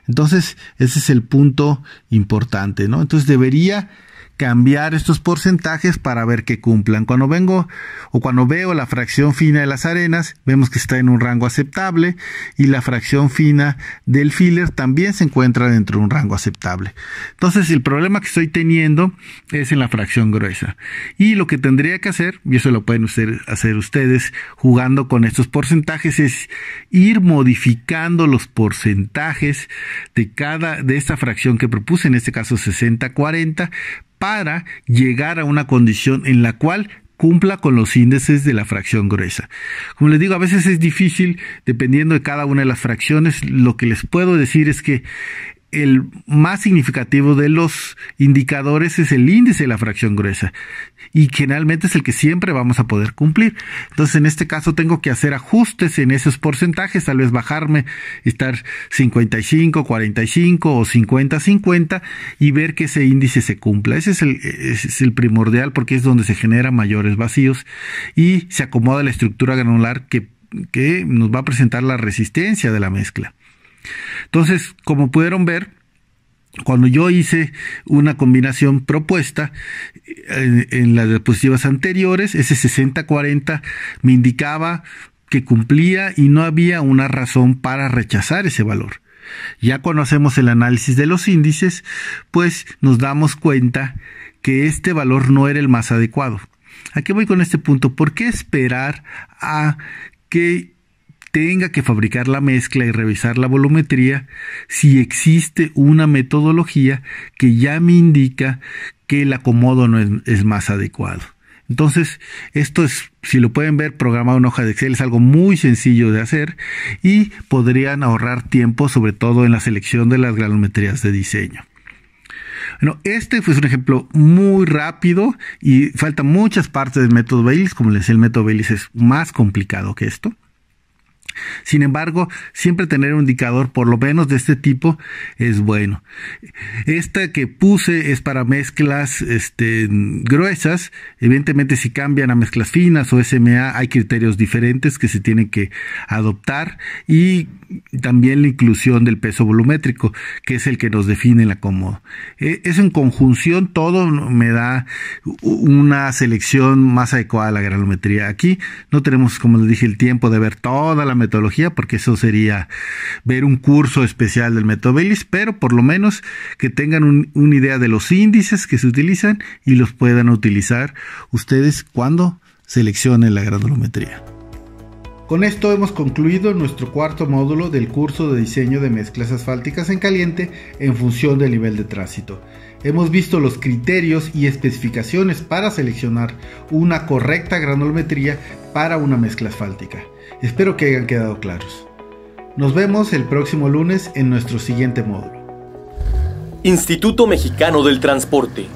Entonces, ese es el punto importante, ¿no? Entonces debería cambiar estos porcentajes para ver que cumplan. Cuando vengo o cuando veo la fracción fina de las arenas, vemos que está en un rango aceptable y la fracción fina del filler también se encuentra dentro de un rango aceptable. Entonces el problema que estoy teniendo es en la fracción gruesa. Y lo que tendría que hacer, y eso lo pueden hacer ustedes jugando con estos porcentajes, es ir modificando los porcentajes de cada de esta fracción que propuse, en este caso 60-40, para llegar a una condición en la cual cumpla con los índices de la fracción gruesa. Como les digo, a veces es difícil, dependiendo de cada una de las fracciones, lo que les puedo decir es que el más significativo de los indicadores es el índice de la fracción gruesa y generalmente es el que siempre vamos a poder cumplir. Entonces, en este caso tengo que hacer ajustes en esos porcentajes, tal vez bajarme, estar 55, 45 o 50, 50 y ver que ese índice se cumpla. Ese es el, primordial porque es donde se generan mayores vacíos y se acomoda la estructura granular que nos va a presentar la resistencia de la mezcla. Entonces, como pudieron ver, cuando yo hice una combinación propuesta eh, en, las diapositivas anteriores, ese 60-40 me indicaba que cumplía y no había una razón para rechazar ese valor. Ya cuando hacemos el análisis de los índices, pues nos damos cuenta que este valor no era el más adecuado. ¿A qué voy con este punto? ¿Por qué esperar a que tenga que fabricar la mezcla y revisar la volumetría si existe una metodología que ya me indica que el acomodo no es, más adecuado. Entonces, esto es, si lo pueden ver, programado en hoja de Excel es algo muy sencillo de hacer y podrían ahorrar tiempo, sobre todo en la selección de las granometrías de diseño. Bueno, este fue un ejemplo muy rápido y faltan muchas partes del método Baylis. Como les decía, el método Baylis es más complicado que esto. Sin embargo, siempre tener un indicador por lo menos de este tipo es bueno. Esta que puse es para mezclas este, gruesas. Evidentemente si cambian a mezclas finas o SMA hay criterios diferentes que se tienen que adoptar y también la inclusión del peso volumétrico, que es el que nos define la acomodo. E, eso en conjunción todo me da una selección más adecuada a la granulometría. Aquí no tenemos, como les dije, el tiempo de ver toda la metodología, porque eso sería ver un curso especial del método pero por lo menos que tengan una idea de los índices que se utilizan y los puedan utilizar ustedes cuando seleccionen la granulometría. Con esto hemos concluido nuestro cuarto módulo del curso de diseño de mezclas asfálticas en caliente en función del nivel de tránsito. Hemos visto los criterios y especificaciones para seleccionar una correcta granulometría para una mezcla asfáltica. Espero que hayan quedado claros. Nos vemos el próximo lunes en nuestro siguiente módulo. Instituto Mexicano del Transporte.